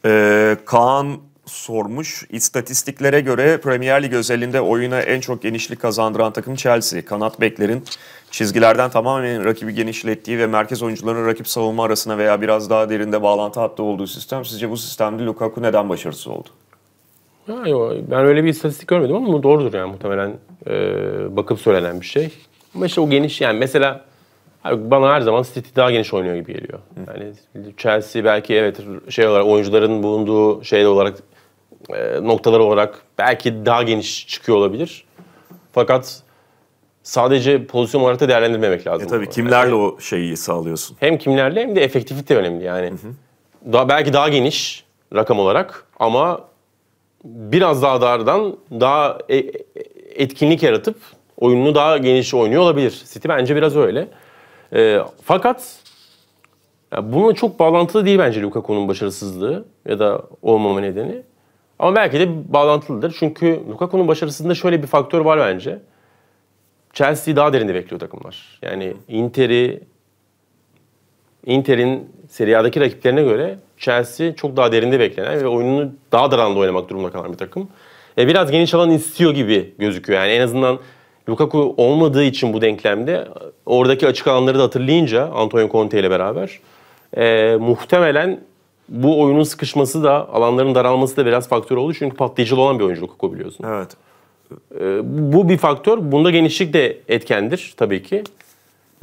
Ee, Kaan sormuş. İstatistiklere göre Premier Lig özelinde oyuna en çok genişlik kazandıran takım Chelsea. Kanat beklerin çizgilerden tamamen rakibi genişlettiği ve merkez oyuncuların rakip savunma arasına veya biraz daha derinde bağlantı hattı olduğu sistem. Sizce bu sistemde Lukaku neden başarısız oldu? Ya, ben öyle bir istatistik görmedim ama bu doğrudur yani muhtemelen e, bakıp söylenen bir şey. Ama işte o geniş yani mesela bana her zaman City daha geniş oynuyor gibi geliyor. Yani Chelsea belki evet şey olarak oyuncuların bulunduğu şey olarak e, noktaları olarak belki daha geniş çıkıyor olabilir. Fakat sadece pozisyon olarak da değerlendirmemek lazım. E tabii kimlerle yani, o şeyi sağlıyorsun? Hem kimlerle hem de efektifite önemli yani. Hı hı. Daha, belki daha geniş rakam olarak ama biraz daha dardan daha e, e etkinlik yaratıp oyununu daha geniş oynuyor olabilir. City bence biraz öyle. E, fakat yani bununla çok bağlantılı değil bence Lukaku'nun başarısızlığı ya da olmama nedeni. Ama belki de bağlantılıdır. Çünkü Lukaku'nun başarısında şöyle bir faktör var bence. Chelsea daha derinde bekliyor takımlar. Yani Inter'i Inter'in Serie A'daki rakiplerine göre Chelsea çok daha derinde beklenen ve oyununu daha dar alanda oynamak durumunda kalan bir takım. E biraz geniş alan istiyor gibi gözüküyor. Yani en azından Lukaku olmadığı için bu denklemde oradaki açık alanları da hatırlayınca Antonio Conte ile beraber e, muhtemelen bu oyunun sıkışması da alanların daralması da biraz faktör oldu. Çünkü patlayıcılı olan bir oyuncu Lukaku biliyorsun. Evet. Ee, bu bir faktör. Bunda genişlik de etkendir tabii ki.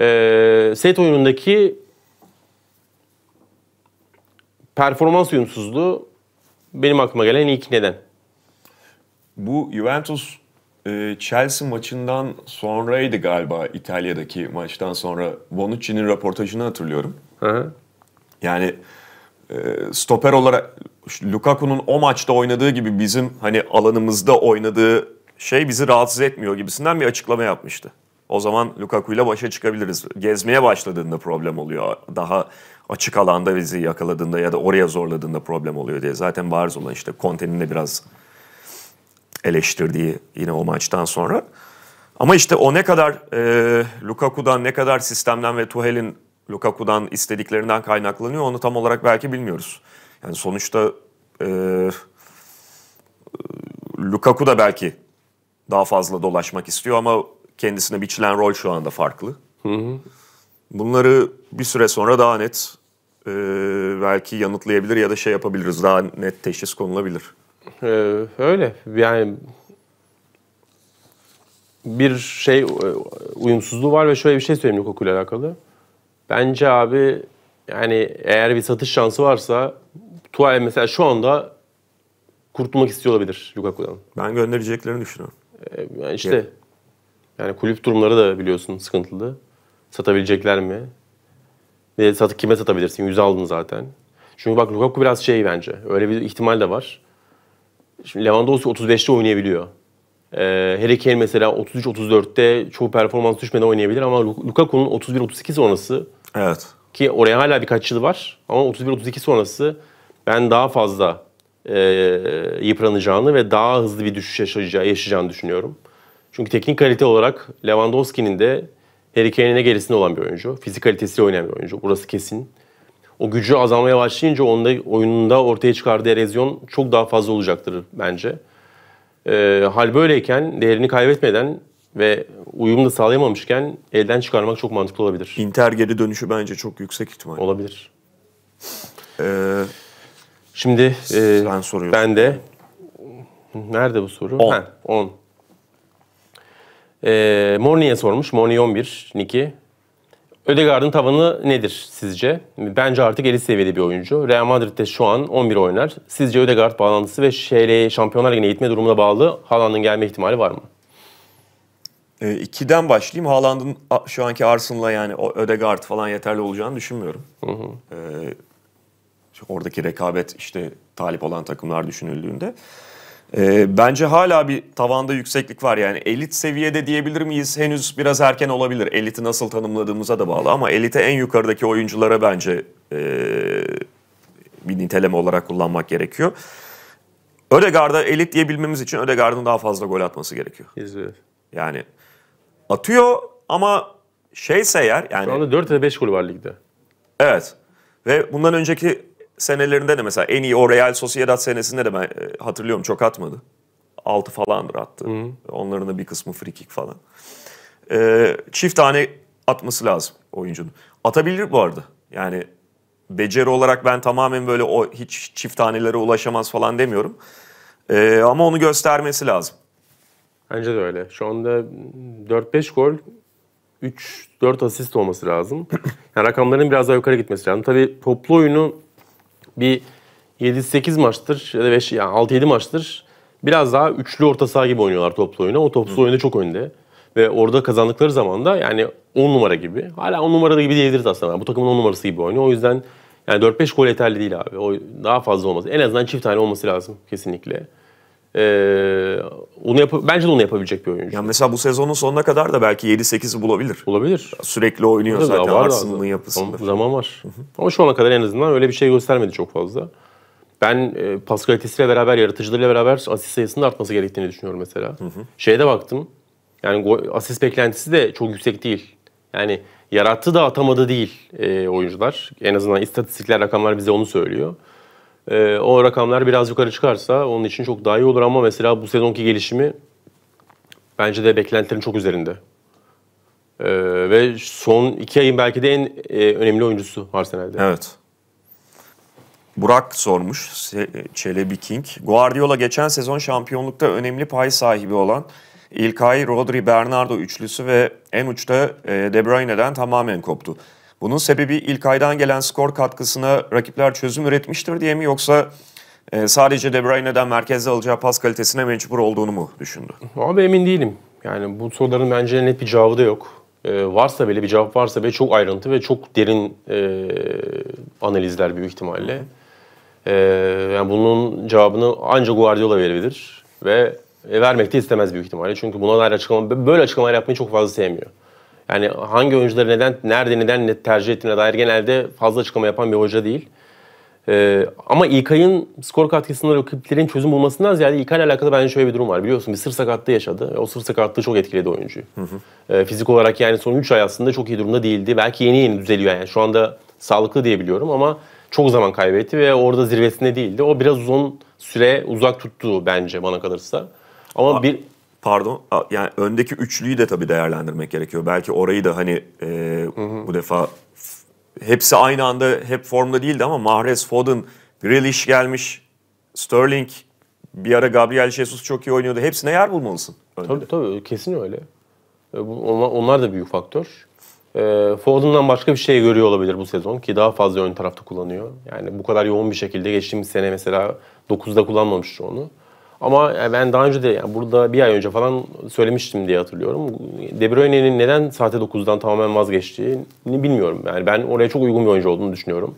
Ee, set oyunundaki performans uyumsuzluğu benim aklıma gelen ilk neden. Bu Juventus e, Chelsea maçından sonraydı galiba İtalya'daki maçtan sonra Bonucci'nin röportajını hatırlıyorum. Hı hı. Yani ee, stoper olarak Lukaku'nun o maçta oynadığı gibi bizim hani alanımızda oynadığı şey bizi rahatsız etmiyor gibisinden bir açıklama yapmıştı. O zaman Lukaku ile başa çıkabiliriz. Gezmeye başladığında problem oluyor. Daha açık alanda bizi yakaladığında ya da oraya zorladığında problem oluyor diye. Zaten bariz olan işte Conte'nin de biraz eleştirdiği yine o maçtan sonra. Ama işte o ne kadar e, Lukaku'dan ne kadar sistemden ve Tuhel'in Lukaku'dan istediklerinden kaynaklanıyor onu tam olarak belki bilmiyoruz. Yani sonuçta e, Lukaku da belki daha fazla dolaşmak istiyor ama kendisine biçilen rol şu anda farklı. Hı hı. Bunları bir süre sonra daha net e, belki yanıtlayabilir ya da şey yapabiliriz. Daha net teşhis konulabilir. Ee, öyle. Yani bir şey e, uyumsuzluğu var ve şöyle bir şey söyleyeyim Lukaku ile alakalı. Bence abi yani eğer bir satış şansı varsa Tuval mesela şu anda kurtulmak istiyor olabilir Lukaku'dan. Ben göndereceklerini düşünüyorum. Ee, yani işte yeah. yani kulüp durumları da biliyorsun sıkıntılı. Satabilecekler mi? Ne, sat, kime satabilirsin? Yüz aldın zaten. Çünkü bak Lukaku biraz şey bence. Öyle bir ihtimal de var. Şimdi Lewandowski 35'te oynayabiliyor. Ee, Harry Kane mesela 33-34'te çoğu performans düşmeden oynayabilir ama Lukaku'nun 31-32 sonrası Evet. Ki oraya hala birkaç yıl var ama 31-32 sonrası ben daha fazla e, yıpranacağını ve daha hızlı bir düşüş yaşayacağı, yaşayacağını düşünüyorum. Çünkü teknik kalite olarak Lewandowski'nin de Harry Kane'ine gerisinde olan bir oyuncu. Fizik kalitesiyle oynayan bir oyuncu. Burası kesin. O gücü azalmaya başlayınca onda, oyununda ortaya çıkardığı erozyon çok daha fazla olacaktır bence. E, hal böyleyken değerini kaybetmeden ve uyumunu sağlayamamışken elden çıkarmak çok mantıklı olabilir. Inter geri dönüşü bence çok yüksek ihtimal. Olabilir. Ee, Şimdi e, sen soruyorsun. ben de nerede bu soru? 10. 10. E, Morney'e sormuş. Morney 11, Niki. Ödegaard'ın tavanı nedir sizce? Bence artık elit seviyede bir oyuncu. Real Madrid'de şu an 11 oynar. Sizce Ödegaard bağlantısı ve ŞL Şampiyonlar Ligi'ne gitme durumuna bağlı Haaland'ın gelme ihtimali var mı? E, başlayayım. Haaland'ın şu anki Arsenal'a yani Ödegaard falan yeterli olacağını düşünmüyorum. Hı hı. E, oradaki rekabet işte talip olan takımlar düşünüldüğünde. E, bence hala bir tavanda yükseklik var yani elit seviyede diyebilir miyiz? Henüz biraz erken olabilir. Eliti nasıl tanımladığımıza da bağlı ama elite en yukarıdaki oyunculara bence e, bir niteleme olarak kullanmak gerekiyor. Ödegaard'a elit diyebilmemiz için Ödegaard'ın daha fazla gol atması gerekiyor. Kesinlikle. Yani atıyor ama şeyse eğer yani... Şu anda 4 ya da 5 gol var ligde. Evet. Ve bundan önceki senelerinde de mesela en iyi o Real Sociedad senesinde de ben e, hatırlıyorum çok atmadı. 6 falandır attı. Hı Onların da bir kısmı free kick falan. Ee, çift tane atması lazım oyuncunun. Atabilir bu arada. Yani beceri olarak ben tamamen böyle o hiç çift tanelere ulaşamaz falan demiyorum. Ee, ama onu göstermesi lazım. Bence de öyle. Şu anda 4-5 gol 3-4 asist olması lazım. Yani rakamların biraz daha yukarı gitmesi lazım. Tabii toplu oyunu bir 7-8 maçtır ya da 5 yani 6-7 maçtır biraz daha üçlü orta saha gibi oynuyorlar toplu oyunu. O toplu oyunda çok önde. Ve orada kazandıkları zaman da yani 10 numara gibi. Hala 10 numara gibi diyebiliriz aslında. Bu takımın 10 numarası gibi oynuyor. O yüzden yani 4-5 gol yeterli değil abi. O daha fazla olması. En azından çift tane olması lazım kesinlikle. Ee, onu yap bence de onu yapabilecek bir oyuncu. Yani mesela bu sezonun sonuna kadar da belki 7-8'i bulabilir. Olabilir. Sürekli oynuyor Burada zaten Arsenal'ın yapısında. Tam, zaman var. Hı hı. Ama şu ana kadar en azından öyle bir şey göstermedi çok fazla. Ben e, pas kalitesiyle beraber, yaratıcılığıyla beraber asist sayısının artması gerektiğini düşünüyorum mesela. Hı hı. Şeye de baktım. Yani asist beklentisi de çok yüksek değil. Yani yarattı da atamadı değil e, oyuncular. En azından istatistikler, rakamlar bize onu söylüyor. E, o rakamlar biraz yukarı çıkarsa onun için çok daha iyi olur ama mesela bu sezonki gelişimi bence de beklentilerin çok üzerinde. E, ve son iki ayın belki de en e, önemli oyuncusu Arsenal'de. Evet. Burak sormuş, Çelebi King. Guardiola geçen sezon şampiyonlukta önemli pay sahibi olan İlkay, Rodri, Bernardo üçlüsü ve en uçta e, De Bruyne'den tamamen koptu. Bunun sebebi ilk aydan gelen skor katkısına rakipler çözüm üretmiştir diye mi yoksa e, sadece De Bruyne'den merkezde alacağı pas kalitesine mecbur olduğunu mu düşündü? Abi emin değilim. Yani bu soruların bence net bir cevabı da yok. Ee, varsa bile bir cevap varsa bile çok ayrıntı ve çok derin e, analizler büyük ihtimalle. Ee, yani bunun cevabını ancak Guardiola verebilir ve e, vermek de istemez büyük ihtimalle. Çünkü buna dair açıklama, böyle açıklamalar yapmayı çok fazla sevmiyor. Yani hangi oyuncuları neden, nerede neden tercih ettiğine dair genelde fazla açıklama yapan bir hoca değil. Ee, ama İlkay'ın skor katkısından rakiplerin çözüm bulmasından ziyade İlkay'la alakalı bence şöyle bir durum var. Biliyorsun bir sır sakatlığı yaşadı. O sır sakatlığı çok etkiledi oyuncuyu. Hı hı. Ee, fizik olarak yani son 3 ay aslında çok iyi durumda değildi. Belki yeni yeni düzeliyor yani. Şu anda sağlıklı diyebiliyorum ama çok zaman kaybetti ve orada zirvesinde değildi. O biraz uzun süre uzak tuttu bence bana kalırsa. Ama Abi. bir pardon yani öndeki üçlüyü de tabii değerlendirmek gerekiyor. Belki orayı da hani e, hı hı. bu defa hepsi aynı anda hep formda değildi ama Mahrez, Foden, Grealish gelmiş, Sterling bir ara Gabriel Jesus çok iyi oynuyordu. Hepsine yer bulmalısın. Önde. Tabii tabii kesin öyle. E, onlar, da büyük faktör. E, Foden'dan başka bir şey görüyor olabilir bu sezon ki daha fazla ön tarafta kullanıyor. Yani bu kadar yoğun bir şekilde geçtiğimiz sene mesela 9'da kullanmamıştı onu. Ama e, ben daha önce de yani burada bir ay önce falan söylemiştim diye hatırlıyorum. De Bruyne'nin neden saate 9'dan tamamen vazgeçtiğini bilmiyorum. Yani ben oraya çok uygun bir oyuncu olduğunu düşünüyorum.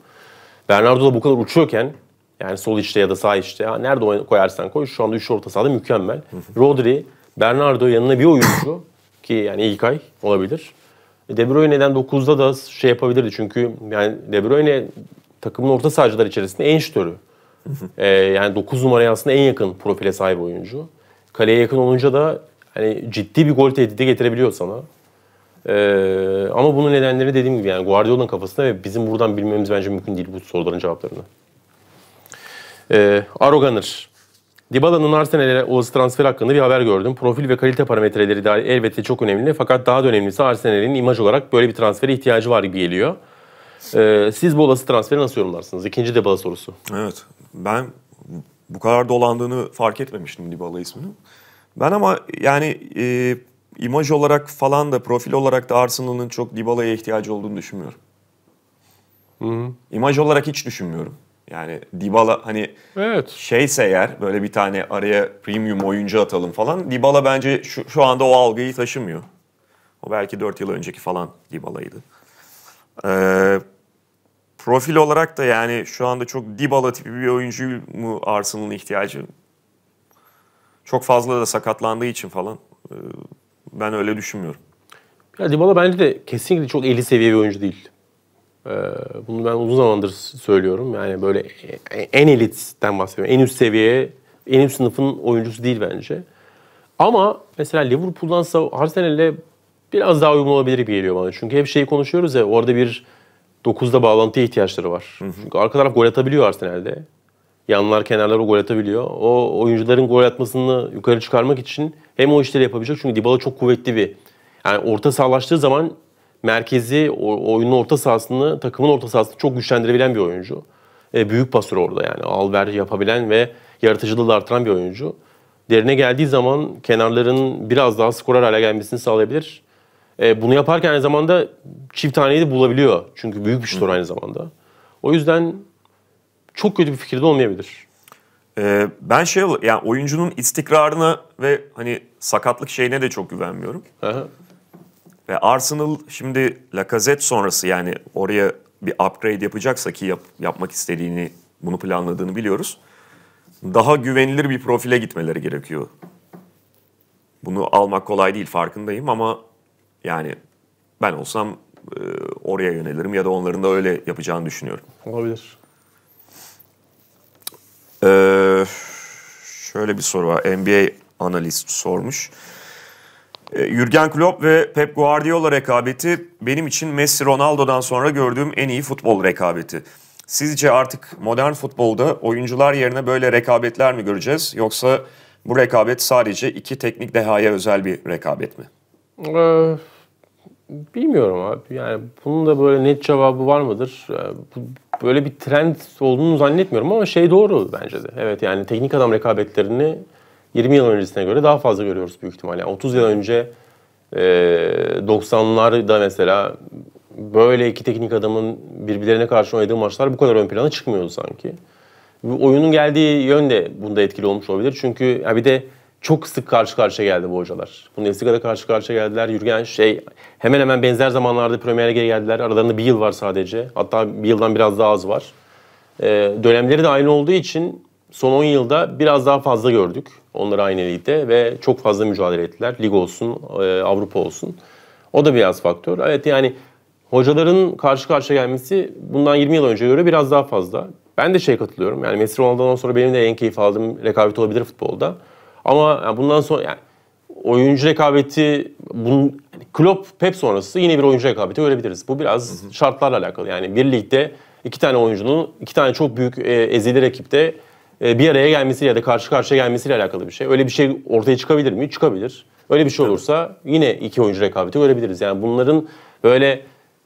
Bernardo da bu kadar uçuyorken yani sol içte ya da sağ içte ya nerede koyarsan koy şu anda 3 orta sahada mükemmel. Rodri, Bernardo yanına bir oyuncu ki yani ilk ay olabilir. De Bruyne'den 9'da da şey yapabilirdi çünkü yani De Bruyne takımın orta sahacılar içerisinde en şütörü ee, yani 9 numaraya aslında en yakın profile sahip oyuncu. Kaleye yakın olunca da hani ciddi bir gol tehdidi getirebiliyor sana. Ee, ama bunun nedenleri dediğim gibi yani Guardiola'nın kafasında ve bizim buradan bilmemiz bence mümkün değil bu soruların cevaplarını. Ee, Aroganır. Dybala'nın Arsenal'e olası transfer hakkında bir haber gördüm. Profil ve kalite parametreleri dair elbette çok önemli. Fakat daha da önemlisi Arsenal'in imaj olarak böyle bir transfere ihtiyacı var gibi geliyor. Ee, siz bu olası transferi nasıl yorumlarsınız? İkinci Dybala sorusu. Evet. Ben bu kadar dolandığını fark etmemiştim Dybala isminin. Ben ama yani e, imaj olarak falan da profil olarak da Arsenal'ın çok Dybala'ya ihtiyacı olduğunu düşünmüyorum. Hı hı. İmaj olarak hiç düşünmüyorum. Yani Dybala hani evet. şeyse eğer böyle bir tane araya premium oyuncu atalım falan Dybala bence şu, şu anda o algıyı taşımıyor. O belki 4 yıl önceki falan Dybala'ydı. Ee, Profil olarak da yani şu anda çok Dybala tipi bir oyuncu mu Arsenal'ın ihtiyacı? Çok fazla da sakatlandığı için falan. E, ben öyle düşünmüyorum. Ya Dybala bence de kesinlikle çok eli seviye bir oyuncu değil. E, bunu ben uzun zamandır söylüyorum. Yani böyle en elitten bahsediyorum. En üst seviye, en üst sınıfın oyuncusu değil bence. Ama mesela Liverpool'dansa Arsenal'le biraz daha uyumlu olabilir bir geliyor bana. Çünkü hep şeyi konuşuyoruz ya orada bir 9'da bağlantıya ihtiyaçları var. Hı Çünkü arka taraf gol atabiliyor Arsenal'de. Yanlar, kenarlar o gol atabiliyor. O oyuncuların gol atmasını yukarı çıkarmak için hem o işleri yapabilecek. Çünkü Dybala çok kuvvetli bir... Yani orta sağlaştığı zaman merkezi, oyunun orta sahasını, takımın orta sahasını çok güçlendirebilen bir oyuncu. E, büyük pasör orada yani. Al ver yapabilen ve yaratıcılığı da artıran bir oyuncu. Derine geldiği zaman kenarların biraz daha skorer hale gelmesini sağlayabilir. E, bunu yaparken aynı zamanda çift taneyi de bulabiliyor. Çünkü büyük bir store aynı zamanda. O yüzden çok kötü bir fikir de olmayabilir. Ee, ben şey yani oyuncunun istikrarına ve hani sakatlık şeyine de çok güvenmiyorum. Aha. Ve Arsenal şimdi Lacazette sonrası yani oraya bir upgrade yapacaksa ki yap, yapmak istediğini, bunu planladığını biliyoruz. Daha güvenilir bir profile gitmeleri gerekiyor. Bunu almak kolay değil farkındayım ama yani ben olsam e, oraya yönelirim ya da onların da öyle yapacağını düşünüyorum. Olabilir. Ee, şöyle bir soru var. NBA analist sormuş. E, Jürgen Klopp ve Pep Guardiola rekabeti benim için Messi Ronaldo'dan sonra gördüğüm en iyi futbol rekabeti. Sizce artık modern futbolda oyuncular yerine böyle rekabetler mi göreceğiz yoksa bu rekabet sadece iki teknik dehaya özel bir rekabet mi? Ee, Bilmiyorum abi. Yani bunun da böyle net cevabı var mıdır? Ee, böyle bir trend olduğunu zannetmiyorum ama şey doğru bence de. Evet yani teknik adam rekabetlerini 20 yıl öncesine göre daha fazla görüyoruz büyük ihtimalle. Yani 30 yıl önce 90'larda e, mesela böyle iki teknik adamın birbirlerine karşı oynadığı maçlar bu kadar ön plana çıkmıyordu sanki. Oyunun geldiği yönde bunda etkili olmuş olabilir. Çünkü ya bir de çok sık karşı karşıya geldi bu hocalar. Bundesliga'da karşı karşıya geldiler. Jürgen şey hemen hemen benzer zamanlarda Premier Lig'e geldiler. Aralarında bir yıl var sadece. Hatta bir yıldan biraz daha az var. Ee, dönemleri de aynı olduğu için son 10 yılda biraz daha fazla gördük. Onları aynı ligde ve çok fazla mücadele ettiler. Lig olsun, e, Avrupa olsun. O da biraz faktör. Evet yani hocaların karşı karşıya gelmesi bundan 20 yıl önce göre biraz daha fazla. Ben de şey katılıyorum. Yani Messi Ronaldo'dan sonra benim de en keyif aldığım rekabet olabilir futbolda. Ama bundan sonra yani oyuncu rekabeti bunun yani Klopp Pep sonrası yine bir oyuncu rekabeti görebiliriz. Bu biraz hı hı. şartlarla alakalı. Yani bir ligde iki tane oyuncunun iki tane çok büyük e, ezeli rakipte e, bir araya gelmesiyle ya da karşı karşıya gelmesiyle alakalı bir şey. Öyle bir şey ortaya çıkabilir mi? Çıkabilir. Öyle bir şey olursa yine iki oyuncu rekabeti görebiliriz. Yani bunların böyle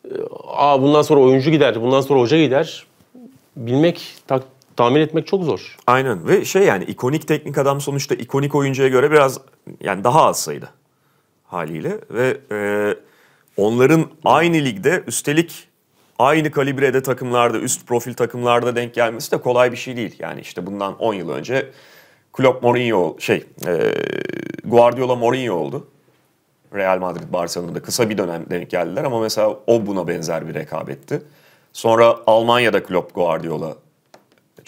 e, aa bundan sonra oyuncu gider, bundan sonra hoca gider bilmek tak tahmin etmek çok zor. Aynen ve şey yani ikonik teknik adam sonuçta ikonik oyuncuya göre biraz yani daha az sayıda haliyle ve e, onların aynı ligde üstelik aynı kalibrede takımlarda üst profil takımlarda denk gelmesi de kolay bir şey değil. Yani işte bundan 10 yıl önce Klopp Mourinho şey e, Guardiola Mourinho oldu. Real Madrid Barcelona'da kısa bir dönem denk geldiler ama mesela o buna benzer bir rekabetti. Sonra Almanya'da Klopp Guardiola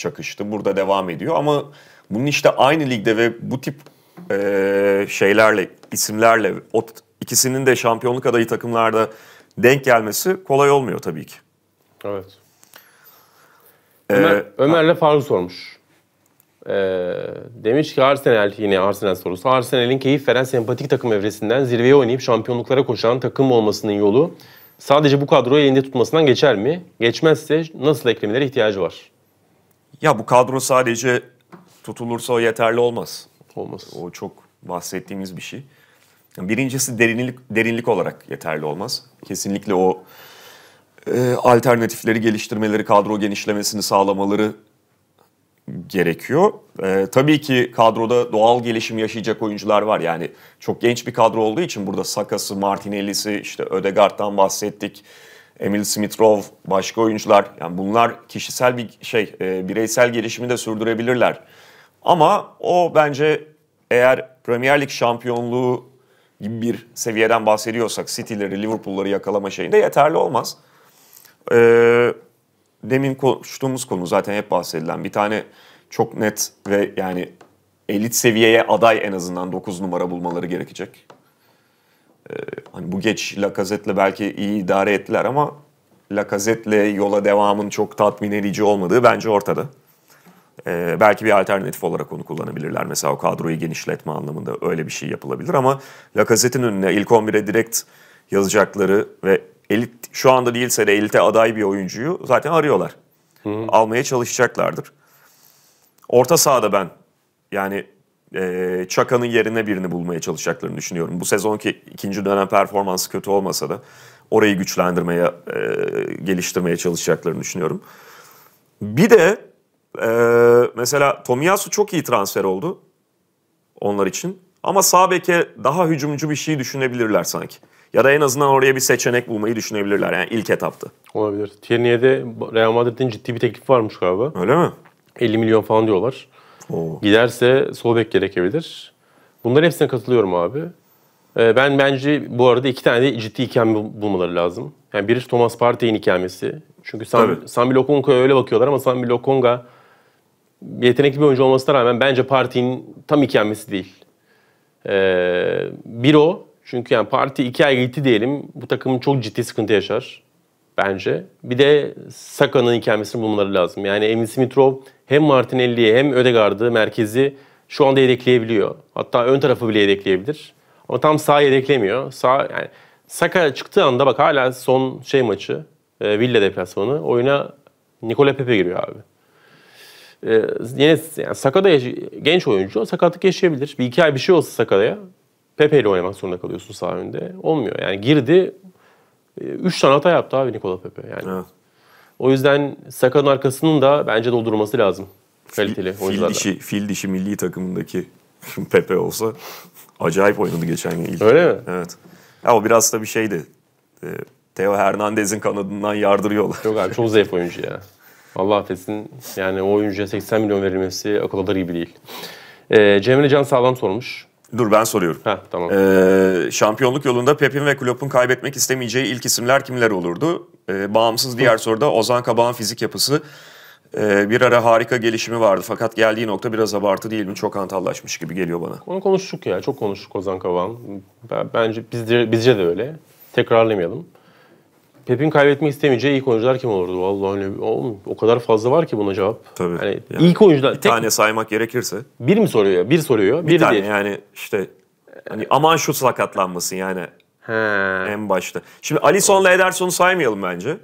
çakıştı. Burada devam ediyor ama bunun işte aynı ligde ve bu tip e, şeylerle, isimlerle o ikisinin de şampiyonluk adayı takımlarda denk gelmesi kolay olmuyor tabii ki. Evet. Ee, Ömer, Ömer'le Faruk sormuş. Ee, demiş ki Arsenal yine Arsenal sorusu. Arsenal'in keyif veren sempatik takım evresinden zirveye oynayıp şampiyonluklara koşan takım olmasının yolu sadece bu kadroyu elinde tutmasından geçer mi? Geçmezse nasıl eklemelere ihtiyacı var? Ya bu kadro sadece tutulursa o yeterli olmaz. Olmaz. O çok bahsettiğimiz bir şey. Birincisi derinlik derinlik olarak yeterli olmaz. Kesinlikle o e, alternatifleri geliştirmeleri, kadro genişlemesini sağlamaları gerekiyor. E, tabii ki kadroda doğal gelişim yaşayacak oyuncular var. Yani çok genç bir kadro olduğu için burada Sakası, Martinelli'si, işte Ödegard'dan bahsettik. Emil Smith-Rowe, başka oyuncular yani bunlar kişisel bir şey, e, bireysel gelişimi de sürdürebilirler. Ama o bence eğer Premier Lig şampiyonluğu gibi bir seviyeden bahsediyorsak City'leri, Liverpool'ları yakalama şeyinde yeterli olmaz. Ee, demin konuştuğumuz konu zaten hep bahsedilen bir tane çok net ve yani elit seviyeye aday en azından 9 numara bulmaları gerekecek. Ee, hani bu geç Lacazette'le belki iyi idare ettiler ama Lacazette'le yola devamın çok tatmin edici olmadığı bence ortada. Ee, belki bir alternatif olarak onu kullanabilirler. Mesela o kadroyu genişletme anlamında öyle bir şey yapılabilir ama Lacazette'in önüne ilk 11'e direkt yazacakları ve elit şu anda değilse de elite aday bir oyuncuyu zaten arıyorlar. Hı-hı. Almaya çalışacaklardır. Orta sahada ben yani Çaka'nın ee, yerine birini bulmaya çalışacaklarını düşünüyorum. Bu sezonki ikinci dönem performansı kötü olmasa da orayı güçlendirmeye, e, geliştirmeye çalışacaklarını düşünüyorum. Bir de e, mesela Tomiyasu çok iyi transfer oldu onlar için. Ama sağ beke daha hücumcu bir şey düşünebilirler sanki. Ya da en azından oraya bir seçenek bulmayı düşünebilirler yani ilk etapta. Olabilir. Tierney'e de Real Madrid'in ciddi bir teklifi varmış galiba. Öyle mi? 50 milyon falan diyorlar. Oo. Giderse sol bek gerekebilir. Bunların hepsine katılıyorum abi. Ee, ben bence bu arada iki tane ciddi ikame bulmaları lazım. Yani biri Thomas Partey'in ikamesi. Çünkü Sam, Tabii. Sambi Lokonga'ya öyle bakıyorlar ama Sambi Lokonga yetenekli bir oyuncu olmasına rağmen bence Partey'in tam ikamesi değil. Ee, bir o. Çünkü yani parti iki ay gitti diyelim. Bu takımın çok ciddi sıkıntı yaşar bence. Bir de Saka'nın ikamesini bulmaları lazım. Yani Emil Smith hem Martinelli'yi hem Ödegard'ı merkezi şu anda yedekleyebiliyor. Hatta ön tarafı bile yedekleyebilir. Ama tam sağ yedeklemiyor. Sağ yani Saka çıktığı anda bak hala son şey maçı e, Villa deplasmanı oyuna Nikola Pepe giriyor abi. E, yine yani Saka da yaş- genç oyuncu sakatlık yaşayabilir. Bir iki ay bir şey olsa Saka'ya Pepe ile oynamak zorunda kalıyorsun sağ önde. Olmuyor yani girdi 3 e, tane hata yaptı abi Nikola Pepe yani. Evet. O yüzden Saka'nın arkasının da bence doldurması lazım. Kaliteli fil, fil dişi, fil dişi milli takımındaki Pepe olsa acayip oynadı geçen gün. Ilk. Öyle mi? Evet. Ya o biraz da bir şeydi. E, Theo Hernandez'in kanadından yardırıyorlar. Yok abi çok zayıf oyuncu ya. Allah affetsin. Yani o oyuncuya 80 milyon verilmesi akıl alır gibi değil. E, Cemre Can Sağlam sormuş. Dur ben soruyorum. Heh, tamam. Ee, şampiyonluk yolunda Pep'in ve Klopp'un kaybetmek istemeyeceği ilk isimler kimler olurdu? E, bağımsız diğer soruda Ozan Kabağ'ın fizik yapısı e, bir ara harika gelişimi vardı. Fakat geldiği nokta biraz abartı değil mi? Çok antallaşmış gibi geliyor bana. Onu konuştuk ya. Çok konuştuk Ozan Kabağ'ın. Bence bizce, bizce de öyle. Tekrarlamayalım. Pep'in kaybetmek istemeyeceği ilk oyuncular kim olurdu? Vallahi oğlum, o kadar fazla var ki buna cevap. Tabii. Yani, yani ilk oyuncular... Bir tek, tane saymak gerekirse. Bir mi soruyor? Bir soruyor. Bir, bir tane diye. yani işte Hani aman şu sakatlanmasın yani. He. En başta. Şimdi Alisson'la Ederson'u saymayalım bence.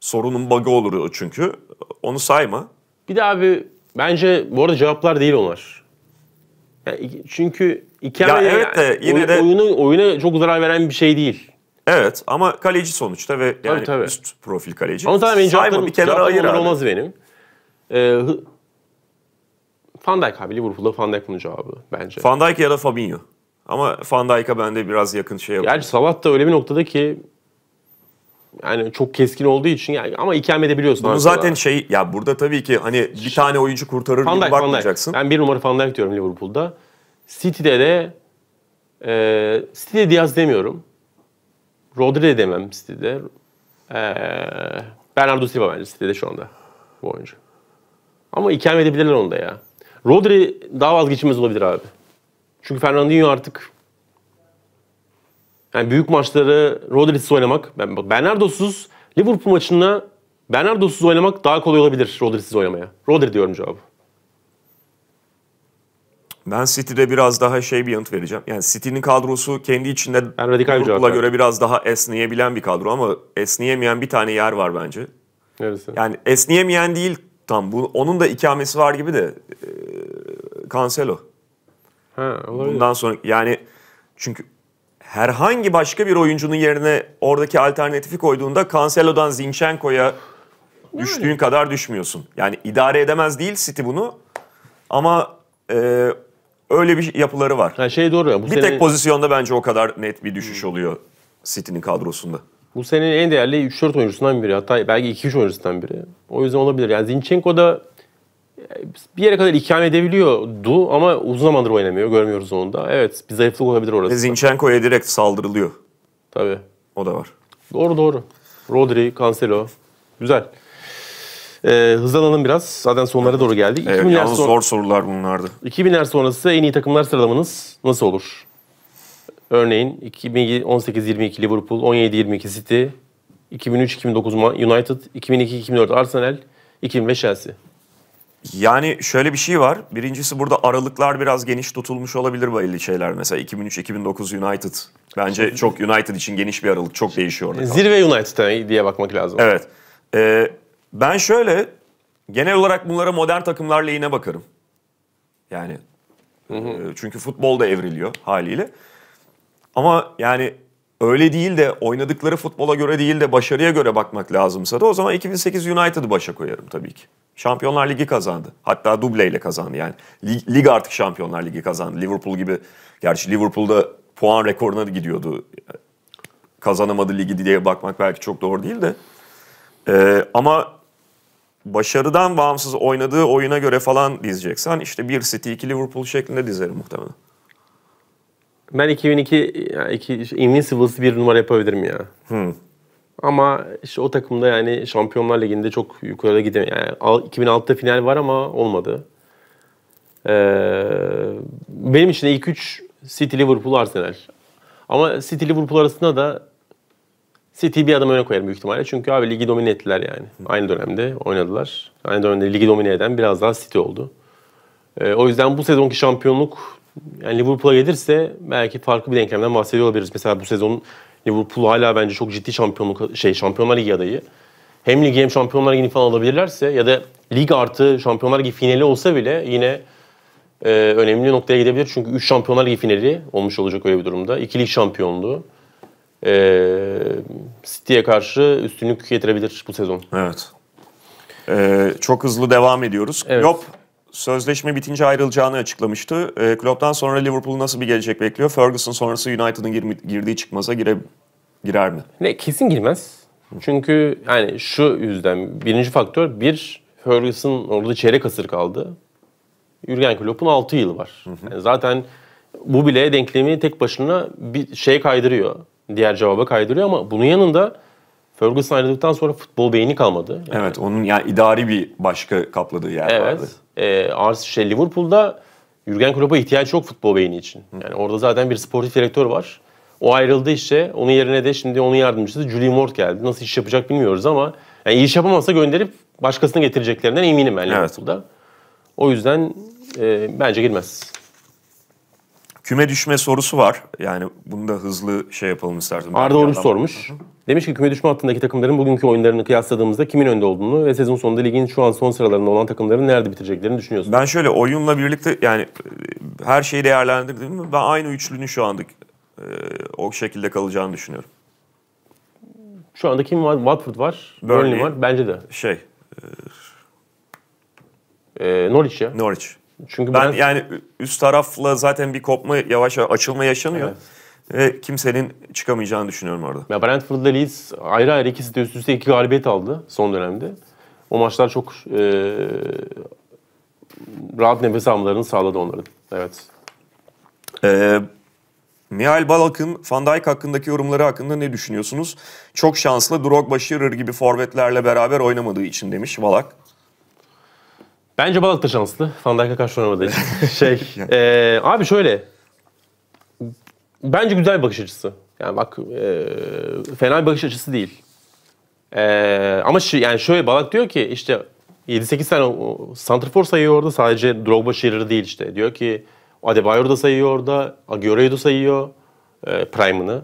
Sorunun bug'ı olur o çünkü. Onu sayma. Bir de abi bence bu arada cevaplar değil onlar. Yani çünkü Icardi ya evet de yine oyun, de oyunu oyuna çok zarar veren bir şey değil. Evet ama kaleci sonuçta ve yani tabii, tabii. üst profil kaleci. Ama tabii benim cevaplarım, bir kenara ayır olmaz benim. Ee, Van Dijk abi Liverpool'da Van Dijk bunun cevabı bence. Van Dijk ya da Fabinho. Ama Van Dijk'a ben biraz yakın şey yapıyor. Gerçi Salah da öyle bir noktada ki yani çok keskin olduğu için yani ama ikame edebiliyorsun. Bunu zaten şey ya burada tabii ki hani bir tane oyuncu kurtarır Van Dijk, bakmayacaksın. Ben bir numara Van Dijk diyorum Liverpool'da. City'de de e, City'de Diaz demiyorum. Rodri de demem City'de. E, Bernardo Silva bence City'de şu anda bu oyuncu. Ama ikame edebilirler onda ya. Rodri daha vazgeçilmez olabilir abi. Çünkü Fernandinho artık yani büyük maçları Rodri'siz oynamak, yani Bernardo'suz Liverpool maçında Bernardo'suz oynamak daha kolay olabilir Rodri'siz oynamaya. Rodri diyorum cevabı. Ben City'de biraz daha şey bir yanıt vereceğim. Yani City'nin kadrosu kendi içinde Liverpool'a göre biraz daha esneyebilen bir kadro ama esneyemeyen bir tane yer var bence. Neresi? Yani esneyemeyen değil tam. Bu, onun da ikamesi var gibi de e, Cancelo. Ha, Bundan sonra yani çünkü herhangi başka bir oyuncunun yerine oradaki alternatifi koyduğunda Cancelo'dan Zinchenko'ya düştüğün kadar düşmüyorsun. Yani idare edemez değil City bunu ama e, öyle bir yapıları var. Ha, şey doğru Bu bir sene, tek pozisyonda bence o kadar net bir düşüş hmm. oluyor City'nin kadrosunda. Bu senin en değerli 3-4 oyuncusundan biri. Hatta belki 2-3 oyuncusundan biri. O yüzden olabilir. Yani Zinchenko da bir yere kadar ikame edebiliyordu ama uzun zamandır oynamıyor. Görmüyoruz onu da. Evet bir zayıflık olabilir orası. Ve Zinchenko'ya direkt saldırılıyor. Tabii. O da var. Doğru doğru. Rodri, Cancelo. Güzel. Ee, hızlanalım biraz. Zaten sonlara doğru geldik. Evet, 2000'ler son... zor sorular bunlardı. 2000'ler sonrası en iyi takımlar sıralamanız nasıl olur? Örneğin 2018-22 Liverpool, 17-22 City, 2003-2009 United, 2002-2004 Arsenal, 2005 Chelsea. Yani şöyle bir şey var. Birincisi burada aralıklar biraz geniş tutulmuş olabilir belli şeyler. Mesela 2003-2009 United. Bence çok United için geniş bir aralık. Çok değişiyor orada. Zirve United'a diye bakmak lazım. Evet. Ee, ben şöyle genel olarak bunlara modern takımlar yine bakarım. Yani hı hı. E, çünkü futbol da evriliyor haliyle. Ama yani öyle değil de oynadıkları futbola göre değil de başarıya göre bakmak lazımsa da o zaman 2008 United'ı başa koyarım tabii ki. Şampiyonlar Ligi kazandı. Hatta dubleyle kazandı yani. Lig, lig artık Şampiyonlar Ligi kazandı. Liverpool gibi. Gerçi Liverpool'da puan rekoruna gidiyordu. Kazanamadı ligi diye bakmak belki çok doğru değil de. Ee, ama başarıdan bağımsız oynadığı oyuna göre falan dizeceksen işte bir City, iki Liverpool şeklinde dizerim muhtemelen. Ben 2002 yani iki, Invincibles bir numara yapabilirim ya. Hmm. Ama işte o takımda yani Şampiyonlar Ligi'nde çok yukarıda gidemiyor. Yani 2006'da final var ama olmadı. Ee, benim için ilk 3 City, Liverpool, Arsenal. Ama City, Liverpool arasında da City bir adam öne koyarım büyük ihtimalle. Çünkü abi ligi domine ettiler yani. Hı. Hmm. Aynı dönemde oynadılar. Aynı dönemde ligi domine eden biraz daha City oldu. Ee, o yüzden bu sezonki şampiyonluk yani Liverpool'a gelirse belki farklı bir denklemden bahsediyor olabiliriz. Mesela bu sezon Liverpool hala bence çok ciddi şampiyonluk şey Şampiyonlar Ligi adayı. Hem ligi hem Şampiyonlar Ligi'ni falan alabilirlerse ya da lig artı Şampiyonlar Ligi finali olsa bile yine e, önemli noktaya gidebilir. Çünkü 3 Şampiyonlar Ligi finali olmuş olacak öyle bir durumda. 2 lig şampiyonluğu. E, City'ye karşı üstünlük getirebilir bu sezon. Evet. Ee, çok hızlı devam ediyoruz. Evet. Yok sözleşme bitince ayrılacağını açıklamıştı. E, Klopp'tan sonra Liverpool nasıl bir gelecek bekliyor? Ferguson sonrası United'ın girdiği çıkmaza gire, girer mi? Ne kesin girmez. Çünkü yani şu yüzden birinci faktör bir Ferguson orada çeyrek asır kaldı. Jurgen Klopp'un 6 yılı var. Yani zaten bu bile denklemi tek başına bir şey kaydırıyor. Diğer cevaba kaydırıyor ama bunun yanında Ferguson ayrıldıktan sonra futbol beyni kalmadı. Yani. Evet onun yani idari bir başka kapladığı yer evet. vardı e, Ars, şey, Liverpool'da Jürgen Klopp'a ihtiyaç yok futbol beyni için. Yani orada zaten bir sportif direktör var. O ayrıldı işte. Onun yerine de şimdi onun yardımcısı Julie Ward geldi. Nasıl iş yapacak bilmiyoruz ama yani iş yapamazsa gönderip başkasını getireceklerinden eminim ben evet. O yüzden e, bence girmez. Küme düşme sorusu var. Yani bunu da hızlı şey yapalım isterdim. Arda Oruç sormuş. Demiş ki küme düşme hattındaki takımların bugünkü oyunlarını kıyasladığımızda kimin önde olduğunu ve sezon sonunda ligin şu an son sıralarında olan takımların nerede bitireceklerini düşünüyorsun. Ben şöyle oyunla birlikte yani her şeyi değerlendirdim. Ben aynı üçlünün şu anda e, o şekilde kalacağını düşünüyorum. Şu anda kim var? Watford var, Burnley, Burnley var. Bence de. Şey. E... Norwich ya. Norwich. Çünkü ben, ben yani üst tarafla zaten bir kopma yavaş yavaş açılma yaşanıyor. Evet ve kimsenin çıkamayacağını düşünüyorum orada. Ya Brentford'da Leeds ayrı ayrı ikisi de üst üste iki galibiyet aldı son dönemde. O maçlar çok e, rahat nefes almalarını sağladı onların. Evet. Ee, Mihail Balak'ın Van Dijk hakkındaki yorumları hakkında ne düşünüyorsunuz? Çok şanslı Drogba, Shearer gibi forvetlerle beraber oynamadığı için demiş Balak. Bence Balak da şanslı. Van Dijk'a karşı oynamadığı için. şey, e, abi şöyle Bence güzel bir bakış açısı. Yani bak e, fena bir bakış açısı değil. E, ama şu, yani şöyle Balak diyor ki işte 7-8 tane santrfor sayıyor orada sadece Drogba Shearer değil işte. Diyor ki Adebayor da sayıyor orada, Agüero'yu da sayıyor e, Prime'ını.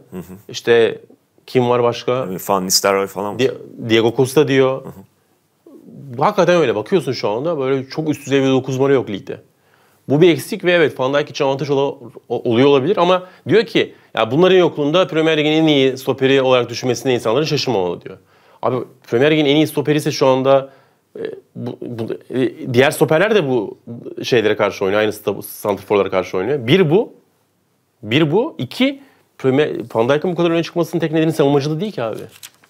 İşte kim var başka? Van Nistelrooy falan. Di- Diego Costa diyor. Hı hı. Hakikaten öyle bakıyorsun şu anda böyle çok üst düzey bir 9 numara yok ligde. Bu bir eksik ve evet Van Dijk için avantaj ol- oluyor olabilir ama diyor ki ya bunların yokluğunda Premier Lig'in en iyi stoperi olarak düşünmesine insanların şaşırmamalı diyor. Abi Premier Lig'in en iyi stoperi ise şu anda e, bu, bu, e, diğer stoperler de bu şeylere karşı oynuyor. Aynı santrforlara karşı oynuyor. Bir bu. Bir bu. iki Premier, Van Dijk'ın bu kadar öne çıkmasının tek nedeni savunmacılığı değil ki abi.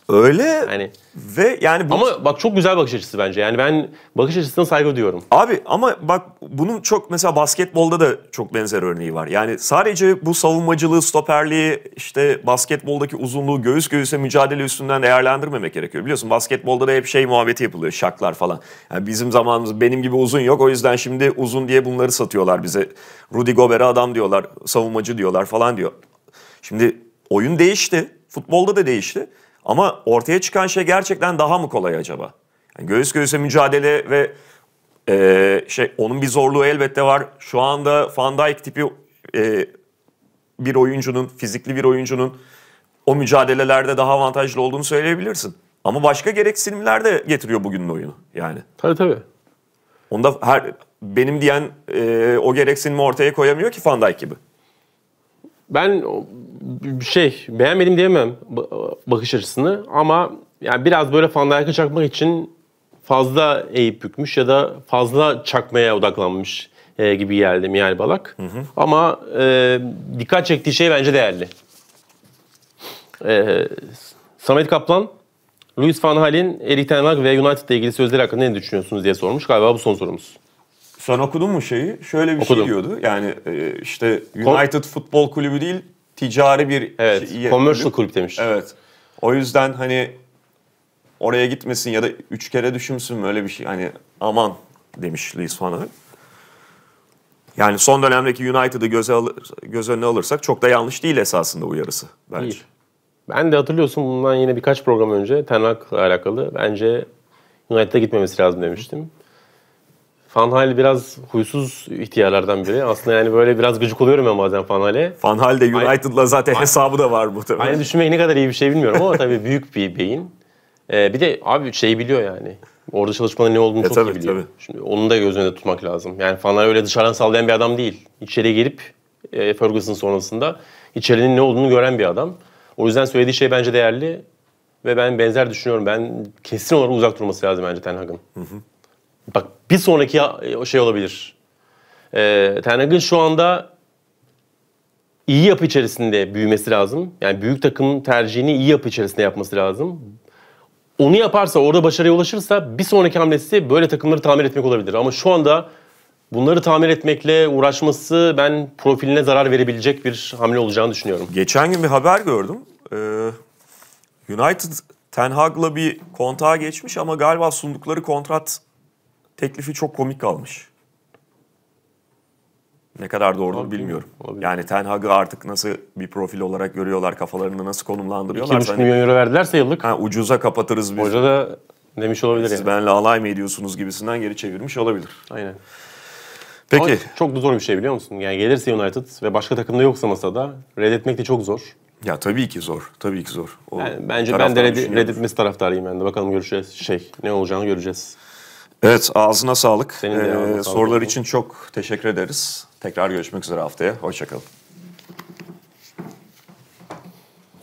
Öyle hani. ve yani bu... Ama bak çok güzel bakış açısı bence. Yani ben bakış açısına saygı duyuyorum. Abi ama bak bunun çok mesela basketbolda da çok benzer örneği var. Yani sadece bu savunmacılığı, stoperliği, işte basketboldaki uzunluğu göğüs göğüse mücadele üstünden değerlendirmemek gerekiyor. Biliyorsun basketbolda da hep şey muhabbeti yapılıyor, şaklar falan. Yani bizim zamanımız benim gibi uzun yok. O yüzden şimdi uzun diye bunları satıyorlar bize. Rudy Gobert'e adam diyorlar, savunmacı diyorlar falan diyor. Şimdi oyun değişti. Futbolda da değişti. Ama ortaya çıkan şey gerçekten daha mı kolay acaba? Yani göğüs göğüse mücadele ve e, şey onun bir zorluğu elbette var. Şu anda Van Dijk tipi e, bir oyuncunun, fizikli bir oyuncunun o mücadelelerde daha avantajlı olduğunu söyleyebilirsin. Ama başka gereksinimler de getiriyor bugünün oyunu yani. Tabii tabii. Onda her benim diyen e, o gereksinimi ortaya koyamıyor ki Van Dijk gibi. Ben şey beğenmedim diyemem bakış açısını ama yani biraz böyle Van çakmak için fazla eğip bükmüş ya da fazla çakmaya odaklanmış e, gibi geldi Mihal Balak. Hı hı. Ama e, dikkat çektiği şey bence değerli. E, Samet Kaplan, Luis Van Hal'in Erik Ten Hag ve United'la ilgili sözleri hakkında ne düşünüyorsunuz diye sormuş. Galiba bu son sorumuz. Sen okudun mu şeyi? Şöyle bir şey Okudum. şey diyordu. Yani e, işte United Kom- Futbol Kulübü değil, ticari bir Evet, şey, commercial kulüp demiş. Evet. O yüzden hani oraya gitmesin ya da üç kere düşünsün böyle bir şey. Hani aman demiş Luis Van Swan'a. Yani son dönemdeki United'ı göze alır, göz önüne alırsak çok da yanlış değil esasında uyarısı bence. Değil. Ben de hatırlıyorsun bundan yine birkaç program önce Ten Hag'la alakalı bence United'a gitmemesi lazım demiştim. Fanhal biraz huysuz ihtiyarlardan biri. Aslında yani böyle biraz gıcık oluyorum ben bazen Fanhal'e. Fanhal de United'la zaten hesabı da var bu tabii. Aynı düşünmek ne kadar iyi bir şey bilmiyorum ama tabii büyük bir beyin. Ee, bir de abi şey biliyor yani. Orada çalışmanın ne olduğunu e, çok tabii, iyi biliyor. Tabii. Şimdi onu da göz önünde tutmak lazım. Yani Fanhal öyle dışarıdan sallayan bir adam değil. İçeri girip e, Ferguson sonrasında içerinin ne olduğunu gören bir adam. O yüzden söylediği şey bence değerli ve ben benzer düşünüyorum. Ben kesin olarak uzak durması lazım bence Ten Hag'ın. Hı hı. Bak bir sonraki e, şey olabilir. Ee, Ten şu anda iyi yapı içerisinde büyümesi lazım. Yani büyük takım tercihini iyi yapı içerisinde yapması lazım. Onu yaparsa, orada başarıya ulaşırsa bir sonraki hamlesi böyle takımları tamir etmek olabilir. Ama şu anda bunları tamir etmekle uğraşması ben profiline zarar verebilecek bir hamle olacağını düşünüyorum. Geçen gün bir haber gördüm. Ee, United Ten Hag'la bir kontağa geçmiş ama galiba sundukları kontrat teklifi çok komik kalmış. Ne kadar doğru olabilir, bilmiyorum. Olabilir. Yani Ten Hag'ı artık nasıl bir profil olarak görüyorlar, kafalarında nasıl konumlandırıyorlar. 2,5 milyon euro verdilerse yıllık. Ha, ucuza kapatırız biz. Hoca da demiş olabilir Siz yani. benle alay mı ediyorsunuz gibisinden geri çevirmiş olabilir. Aynen. Peki. Ama çok da zor bir şey biliyor musun? Yani gelirse United ve başka takımda yoksa masada reddetmek de çok zor. Ya tabii ki zor. Tabii ki zor. O yani bence ben de reddetmesi taraftarıyım ben de. Bakalım görüşeceğiz. şey ne olacağını göreceğiz. Evet ağzına sağlık. Senin ee, sorular için çok teşekkür ederiz. Tekrar görüşmek üzere haftaya. Hoşçakalın.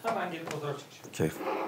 Hemen gelip fotoğraf çekeceğim. Okay.